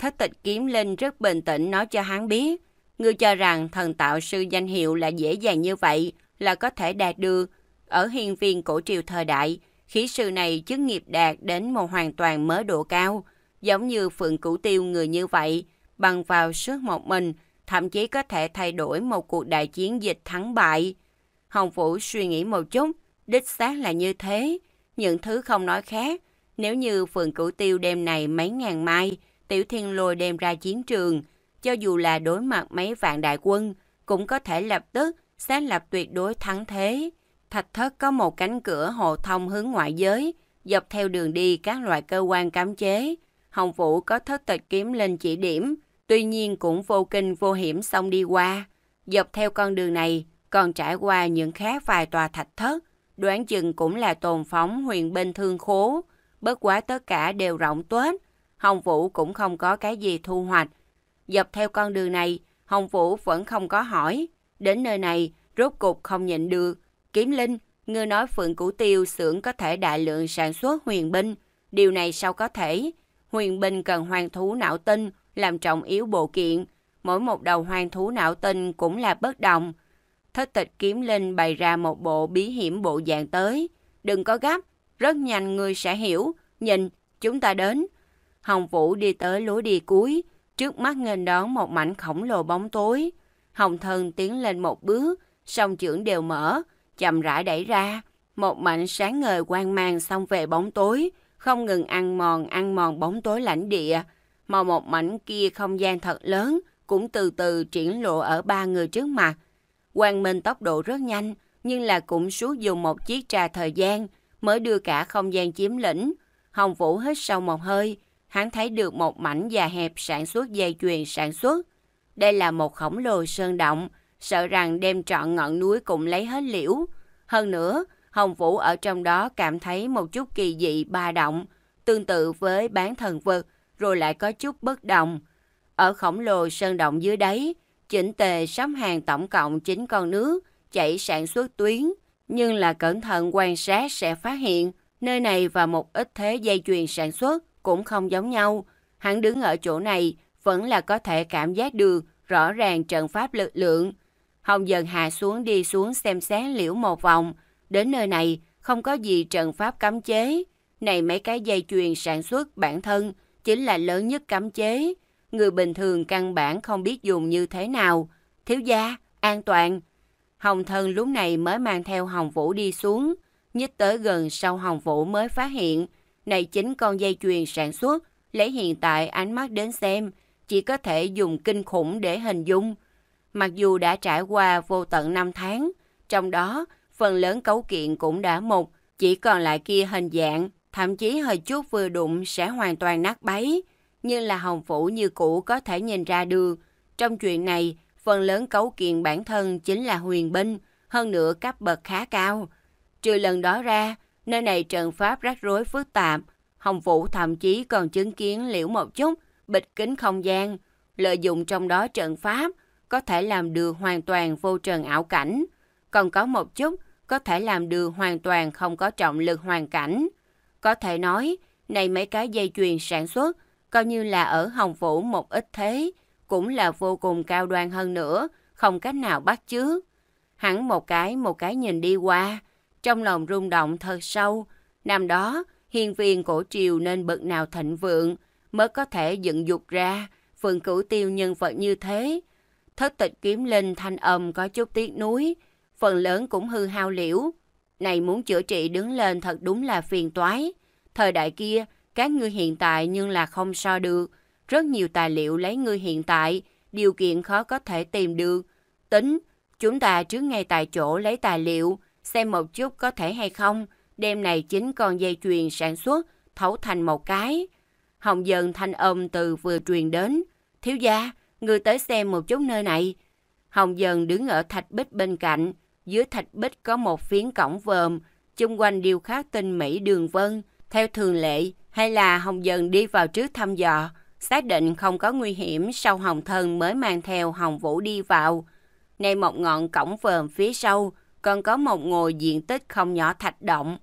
Thất tịch kiếm linh rất bình tĩnh nói cho hắn biết. Ngươi cho rằng thần tạo sư danh hiệu là dễ dàng như vậy, là có thể đạt được. Ở hiên viên cổ triều thời đại, khí sư này chức nghiệp đạt đến một hoàn toàn mới độ cao. Giống như phượng cửu tiêu người như vậy, bằng vào sức một mình, thậm chí có thể thay đổi một cuộc đại chiến dịch thắng bại. Hồng Vũ suy nghĩ một chút, đích xác là như thế. Những thứ không nói khác, nếu như phượng cửu tiêu đêm này mấy ngàn mai, Tiểu Thiên Lôi đem ra chiến trường, cho dù là đối mặt mấy vạn đại quân, cũng có thể lập tức sáng lập tuyệt đối thắng thế. Thạch thất có một cánh cửa hộ thông hướng ngoại giới, dọc theo đường đi các loại cơ quan cấm chế. Hồng Vũ có thất tịch kiếm lên chỉ điểm, tuy nhiên cũng vô kinh vô hiểm xong đi qua. Dọc theo con đường này, còn trải qua những khác vài tòa thạch thất, đoán chừng cũng là tồn phóng huyền bên thương khố. Bất quá tất cả đều rộng tuếch, Hồng Vũ cũng không có cái gì thu hoạch. Dọc theo con đường này, Hồng Vũ vẫn không có hỏi. Đến nơi này, rốt cục không nhịn được. Kiếm Linh, ngươi nói Phượng Củ Tiêu xưởng có thể đại lượng sản xuất huyền binh. Điều này sao có thể? Huyền binh cần hoàng thú não tinh, làm trọng yếu bộ kiện. Mỗi một đầu hoàng thú não tinh cũng là bất đồng. Thất tịch Kiếm Linh bày ra một bộ bí hiểm bộ dạng tới. Đừng có gấp, rất nhanh ngươi sẽ hiểu. Nhìn, chúng ta đến. Hồng Vũ đi tới lối đi cuối, trước mắt nghênh đón một mảnh khổng lồ bóng tối. Hồng Thần tiến lên một bước, song trưởng đều mở, chậm rãi đẩy ra. Một mảnh sáng ngời quang mang xông về bóng tối, không ngừng ăn mòn ăn mòn bóng tối lãnh địa, mà một mảnh kia không gian thật lớn cũng từ từ triển lộ ở ba người trước mặt. Quang Minh tốc độ rất nhanh, nhưng là cũng suốt dùng một chiếc trà thời gian mới đưa cả không gian chiếm lĩnh. Hồng Vũ hít sâu một hơi, hắn thấy được một mảnh và hẹp sản xuất dây chuyền sản xuất. Đây là một khổng lồ sơn động, sợ rằng đem trọn ngọn núi cũng lấy hết liễu. Hơn nữa, Hồng Vũ ở trong đó cảm thấy một chút kỳ dị ba động, tương tự với bán thần vật, rồi lại có chút bất đồng. Ở khổng lồ sơn động dưới đáy, chỉnh tề sắm hàng tổng cộng 9 con nước, chảy sản xuất tuyến. Nhưng là cẩn thận quan sát sẽ phát hiện, nơi này và một ít thế dây chuyền sản xuất cũng không giống nhau. Hắn đứng ở chỗ này vẫn là có thể cảm giác được rõ ràng trận pháp lực lượng. Hồng dần hạ xuống đi xuống xem xét liễu một vòng. Đến nơi này không có gì trận pháp cấm chế. Này mấy cái dây chuyền sản xuất bản thân chính là lớn nhất cấm chế. Người bình thường căn bản không biết dùng như thế nào. Thiếu gia, an toàn. Hồng thân lúc này mới mang theo Hồng Vũ đi xuống. Nhích tới gần sau Hồng Vũ mới phát hiện – này chính con dây chuyền sản xuất, lấy hiện tại ánh mắt đến xem, chỉ có thể dùng kinh khủng để hình dung. Mặc dù đã trải qua vô tận năm tháng, trong đó phần lớn cấu kiện cũng đã mục, chỉ còn lại kia hình dạng, thậm chí hơi chút vừa đụng sẽ hoàn toàn nát bấy. Nhưng là Hồng Phủ như cũ có thể nhìn ra được. Trong chuyện này, phần lớn cấu kiện bản thân chính là huyền binh, hơn nữa cấp bậc khá cao. Trừ lần đó ra, Nơi này trận pháp rắc rối phức tạp, Hồng Vũ thậm chí còn chứng kiến liễu một chút, bịch kính không gian, lợi dụng trong đó trận pháp, có thể làm được hoàn toàn vô trần ảo cảnh. Còn có một chút, có thể làm được hoàn toàn không có trọng lực hoàn cảnh. Có thể nói, này mấy cái dây chuyền sản xuất, coi như là ở Hồng Vũ một ít thế, cũng là vô cùng cao đoan hơn nữa, không cách nào bắt chứ. Hắn một cái một cái nhìn đi qua, trong lòng rung động thật sâu, năm đó hiền viên cổ triều nên bậc nào thịnh vượng mới có thể dựng dục ra phượng cửu tiêu nhân vật như thế. Thất tịch kiếm linh thanh âm có chút tiếc núi phần lớn cũng hư hao liễu. Này muốn chữa trị đứng lên thật đúng là phiền toái. Thời đại kia, các ngươi hiện tại nhưng là không so được. Rất nhiều tài liệu lấy ngươi hiện tại, điều kiện khó có thể tìm được. Tính, chúng ta trước ngay tại chỗ lấy tài liệu, xem một chút có thể hay không, đêm này chính con dây chuyền sản xuất thấu thành một cái. Hồng dần thanh âm từ vừa truyền đến, thiếu gia, người tới xem một chút nơi này. Hồng dần đứng ở thạch bích bên cạnh, dưới thạch bích có một phiến cổng vòm, chung quanh điêu khắc tinh mỹ đường vân. Theo thường lệ, hay là Hồng dần đi vào trước thăm dò, xác định không có nguy hiểm sau Hồng Thân mới mang theo Hồng Vũ đi vào. Nay một ngọn cổng vòm phía sau, còn có một ngồi diện tích không nhỏ thạch động.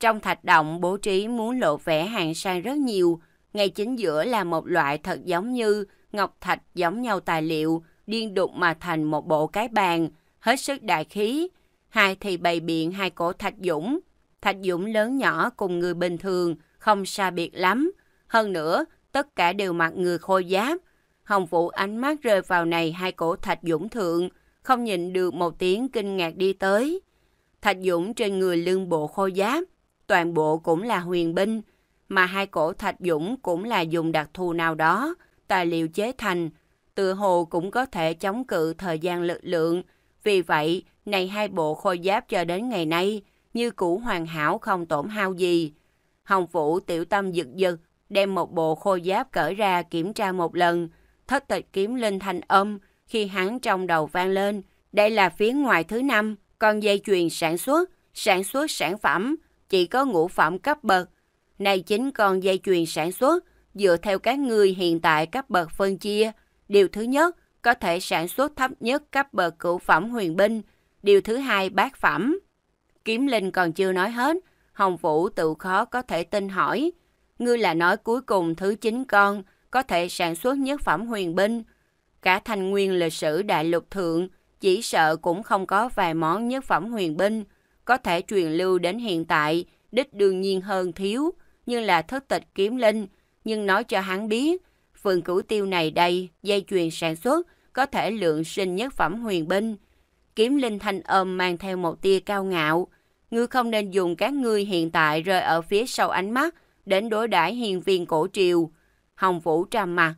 Trong thạch động bố trí muốn lộ vẻ hàng sang rất nhiều, ngay chính giữa là một loại thật giống như ngọc thạch giống nhau tài liệu, điên đục mà thành một bộ cái bàn, hết sức đại khí. Hai thì bày biện hai cổ thạch dũng. Thạch dũng lớn nhỏ cùng người bình thường, không xa biệt lắm. Hơn nữa, tất cả đều mặc người khôi giáp. Hồng Vũ ánh mắt rơi vào này hai cổ thạch dũng thượng, không nhìn được một tiếng kinh ngạc đi tới. Thạch Dũng trên người lưng bộ khôi giáp, toàn bộ cũng là huyền binh, mà hai cổ Thạch Dũng cũng là dùng đặc thù nào đó, tài liệu chế thành, tự hồ cũng có thể chống cự thời gian lực lượng. Vì vậy, này hai bộ khôi giáp cho đến ngày nay, như cũ hoàn hảo không tổn hao gì. Hồng Vũ tiểu tâm giật giật, đem một bộ khôi giáp cởi ra kiểm tra một lần, thất tịch kiếm lên thanh âm, khi hắn trong đầu vang lên. Đây là phía ngoài thứ năm, con dây chuyền sản xuất, sản xuất sản phẩm, chỉ có ngũ phẩm cấp bậc. Này chính con dây chuyền sản xuất, dựa theo các người hiện tại cấp bậc phân chia. Điều thứ nhất, có thể sản xuất thấp nhất cấp bậc cửu phẩm huyền binh. Điều thứ hai, bát phẩm. Kiếm Linh còn chưa nói hết, Hồng Vũ tự khó có thể tin hỏi. Ngươi là nói cuối cùng thứ chín con, có thể sản xuất nhất phẩm huyền binh, Cả thanh nguyên lịch sử đại lục thượng, chỉ sợ cũng không có vài món nhất phẩm huyền binh, có thể truyền lưu đến hiện tại, đích đương nhiên hơn thiếu, như là thất tịch kiếm linh, nhưng nói cho hắn biết, phường cửu tiêu này đây, dây chuyền sản xuất, có thể lượng sinh nhất phẩm huyền binh. Kiếm linh thanh âm mang theo một tia cao ngạo, ngươi không nên dùng các ngươi hiện tại rơi ở phía sau ánh mắt, đến đối đãi hiền viên cổ triều. Hồng Vũ trầm mặt,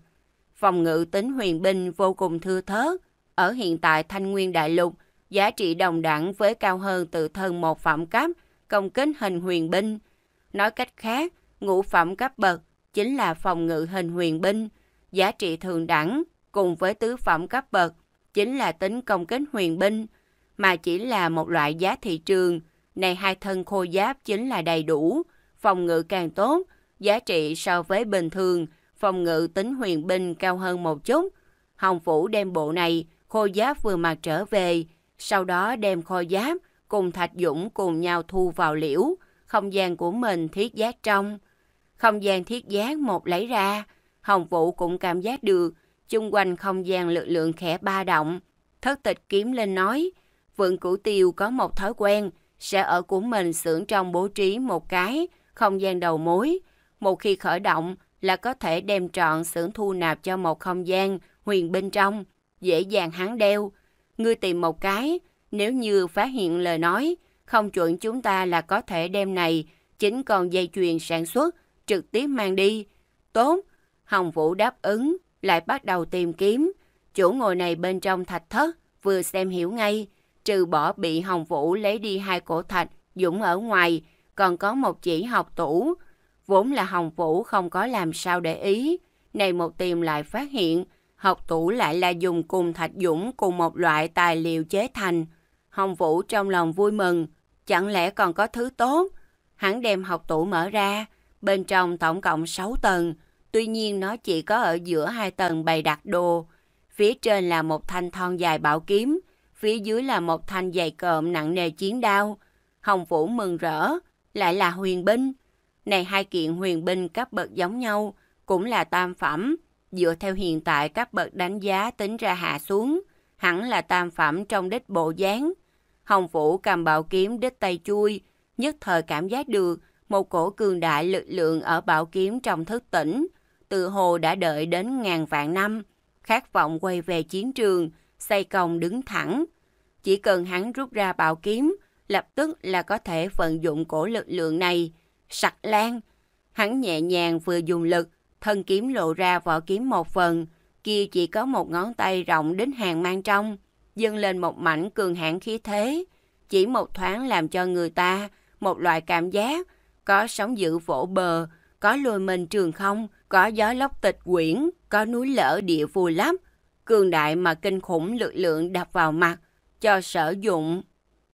phòng ngự tính huyền binh vô cùng thưa thớt. Ở hiện tại Thanh Nguyên Đại Lục, giá trị đồng đẳng với cao hơn tự thân một phẩm cấp, công kích hình huyền binh. Nói cách khác, ngũ phẩm cấp bậc chính là phòng ngự hình huyền binh, giá trị thường đẳng cùng với tứ phẩm cấp bậc chính là tính công kích huyền binh, mà chỉ là một loại giá thị trường. Này hai thân khô giáp chính là đầy đủ, phòng ngự càng tốt, giá trị so với bình thường – phòng ngự tính huyền binh cao hơn một chút. Hồng Phủ đem bộ này, khôi giáp vừa mặc trở về, sau đó đem khôi giáp cùng Thạch Dũng cùng nhau thu vào liễu, không gian của mình thiết giác trong. Không gian thiết giác một lấy ra, Hồng Vũ cũng cảm giác được, chung quanh không gian lực lượng khẽ ba động. Thất tịch kiếm lên nói, Vượng Cửu Tiêu có một thói quen, sẽ ở của mình xưởng trong bố trí một cái, không gian đầu mối. Một khi khởi động, là có thể đem trọn xưởng thu nạp cho một không gian huyền bên trong, dễ dàng hắn đeo. Ngươi tìm một cái, nếu như phát hiện lời nói, không chuẩn chúng ta là có thể đem này, chính còn dây chuyền sản xuất, trực tiếp mang đi. Tốt, Hồng Vũ đáp ứng, lại bắt đầu tìm kiếm. Chủ ngồi này bên trong thạch thất, vừa xem hiểu ngay, trừ bỏ bị Hồng Vũ lấy đi hai cổ thạch, Dũng ở ngoài, còn có một chỉ học tủ, Vốn là Hồng Vũ không có làm sao để ý. Này một tìm lại phát hiện, học tủ lại là dùng cùng Thạch Dũng cùng một loại tài liệu chế thành. Hồng Vũ trong lòng vui mừng, chẳng lẽ còn có thứ tốt? Hắn đem học tủ mở ra, bên trong tổng cộng 6 tầng, tuy nhiên nó chỉ có ở giữa hai tầng bày đặt đồ. Phía trên là một thanh thon dài bảo kiếm, phía dưới là một thanh dày cộm nặng nề chiến đao. Hồng Vũ mừng rỡ, lại là huyền binh. Này hai kiện huyền binh cấp bậc giống nhau, cũng là tam phẩm. Dựa theo hiện tại cấp bậc đánh giá tính ra hạ xuống, hẳn là tam phẩm trong đích bộ dáng. Hồng Vũ cầm bảo kiếm đích tay chui, nhất thời cảm giác được một cổ cường đại lực lượng ở bảo kiếm trong thức tỉnh, tự hồ đã đợi đến ngàn vạn năm, khát vọng quay về chiến trường, xây công đứng thẳng. Chỉ cần hắn rút ra bảo kiếm, lập tức là có thể vận dụng cổ lực lượng này, sạch lan. Hắn nhẹ nhàng vừa dùng lực, thân kiếm lộ ra vỏ kiếm một phần, kia chỉ có một ngón tay rộng đến hàng mang trong, dâng lên một mảnh cường hãn khí thế, chỉ một thoáng làm cho người ta một loại cảm giác có sóng dữ vỗ bờ, có lôi mình trường không, có gió lốc tịch quyển, có núi lở địa vùi lấp, cường đại mà kinh khủng lực lượng đập vào mặt, cho sở dụng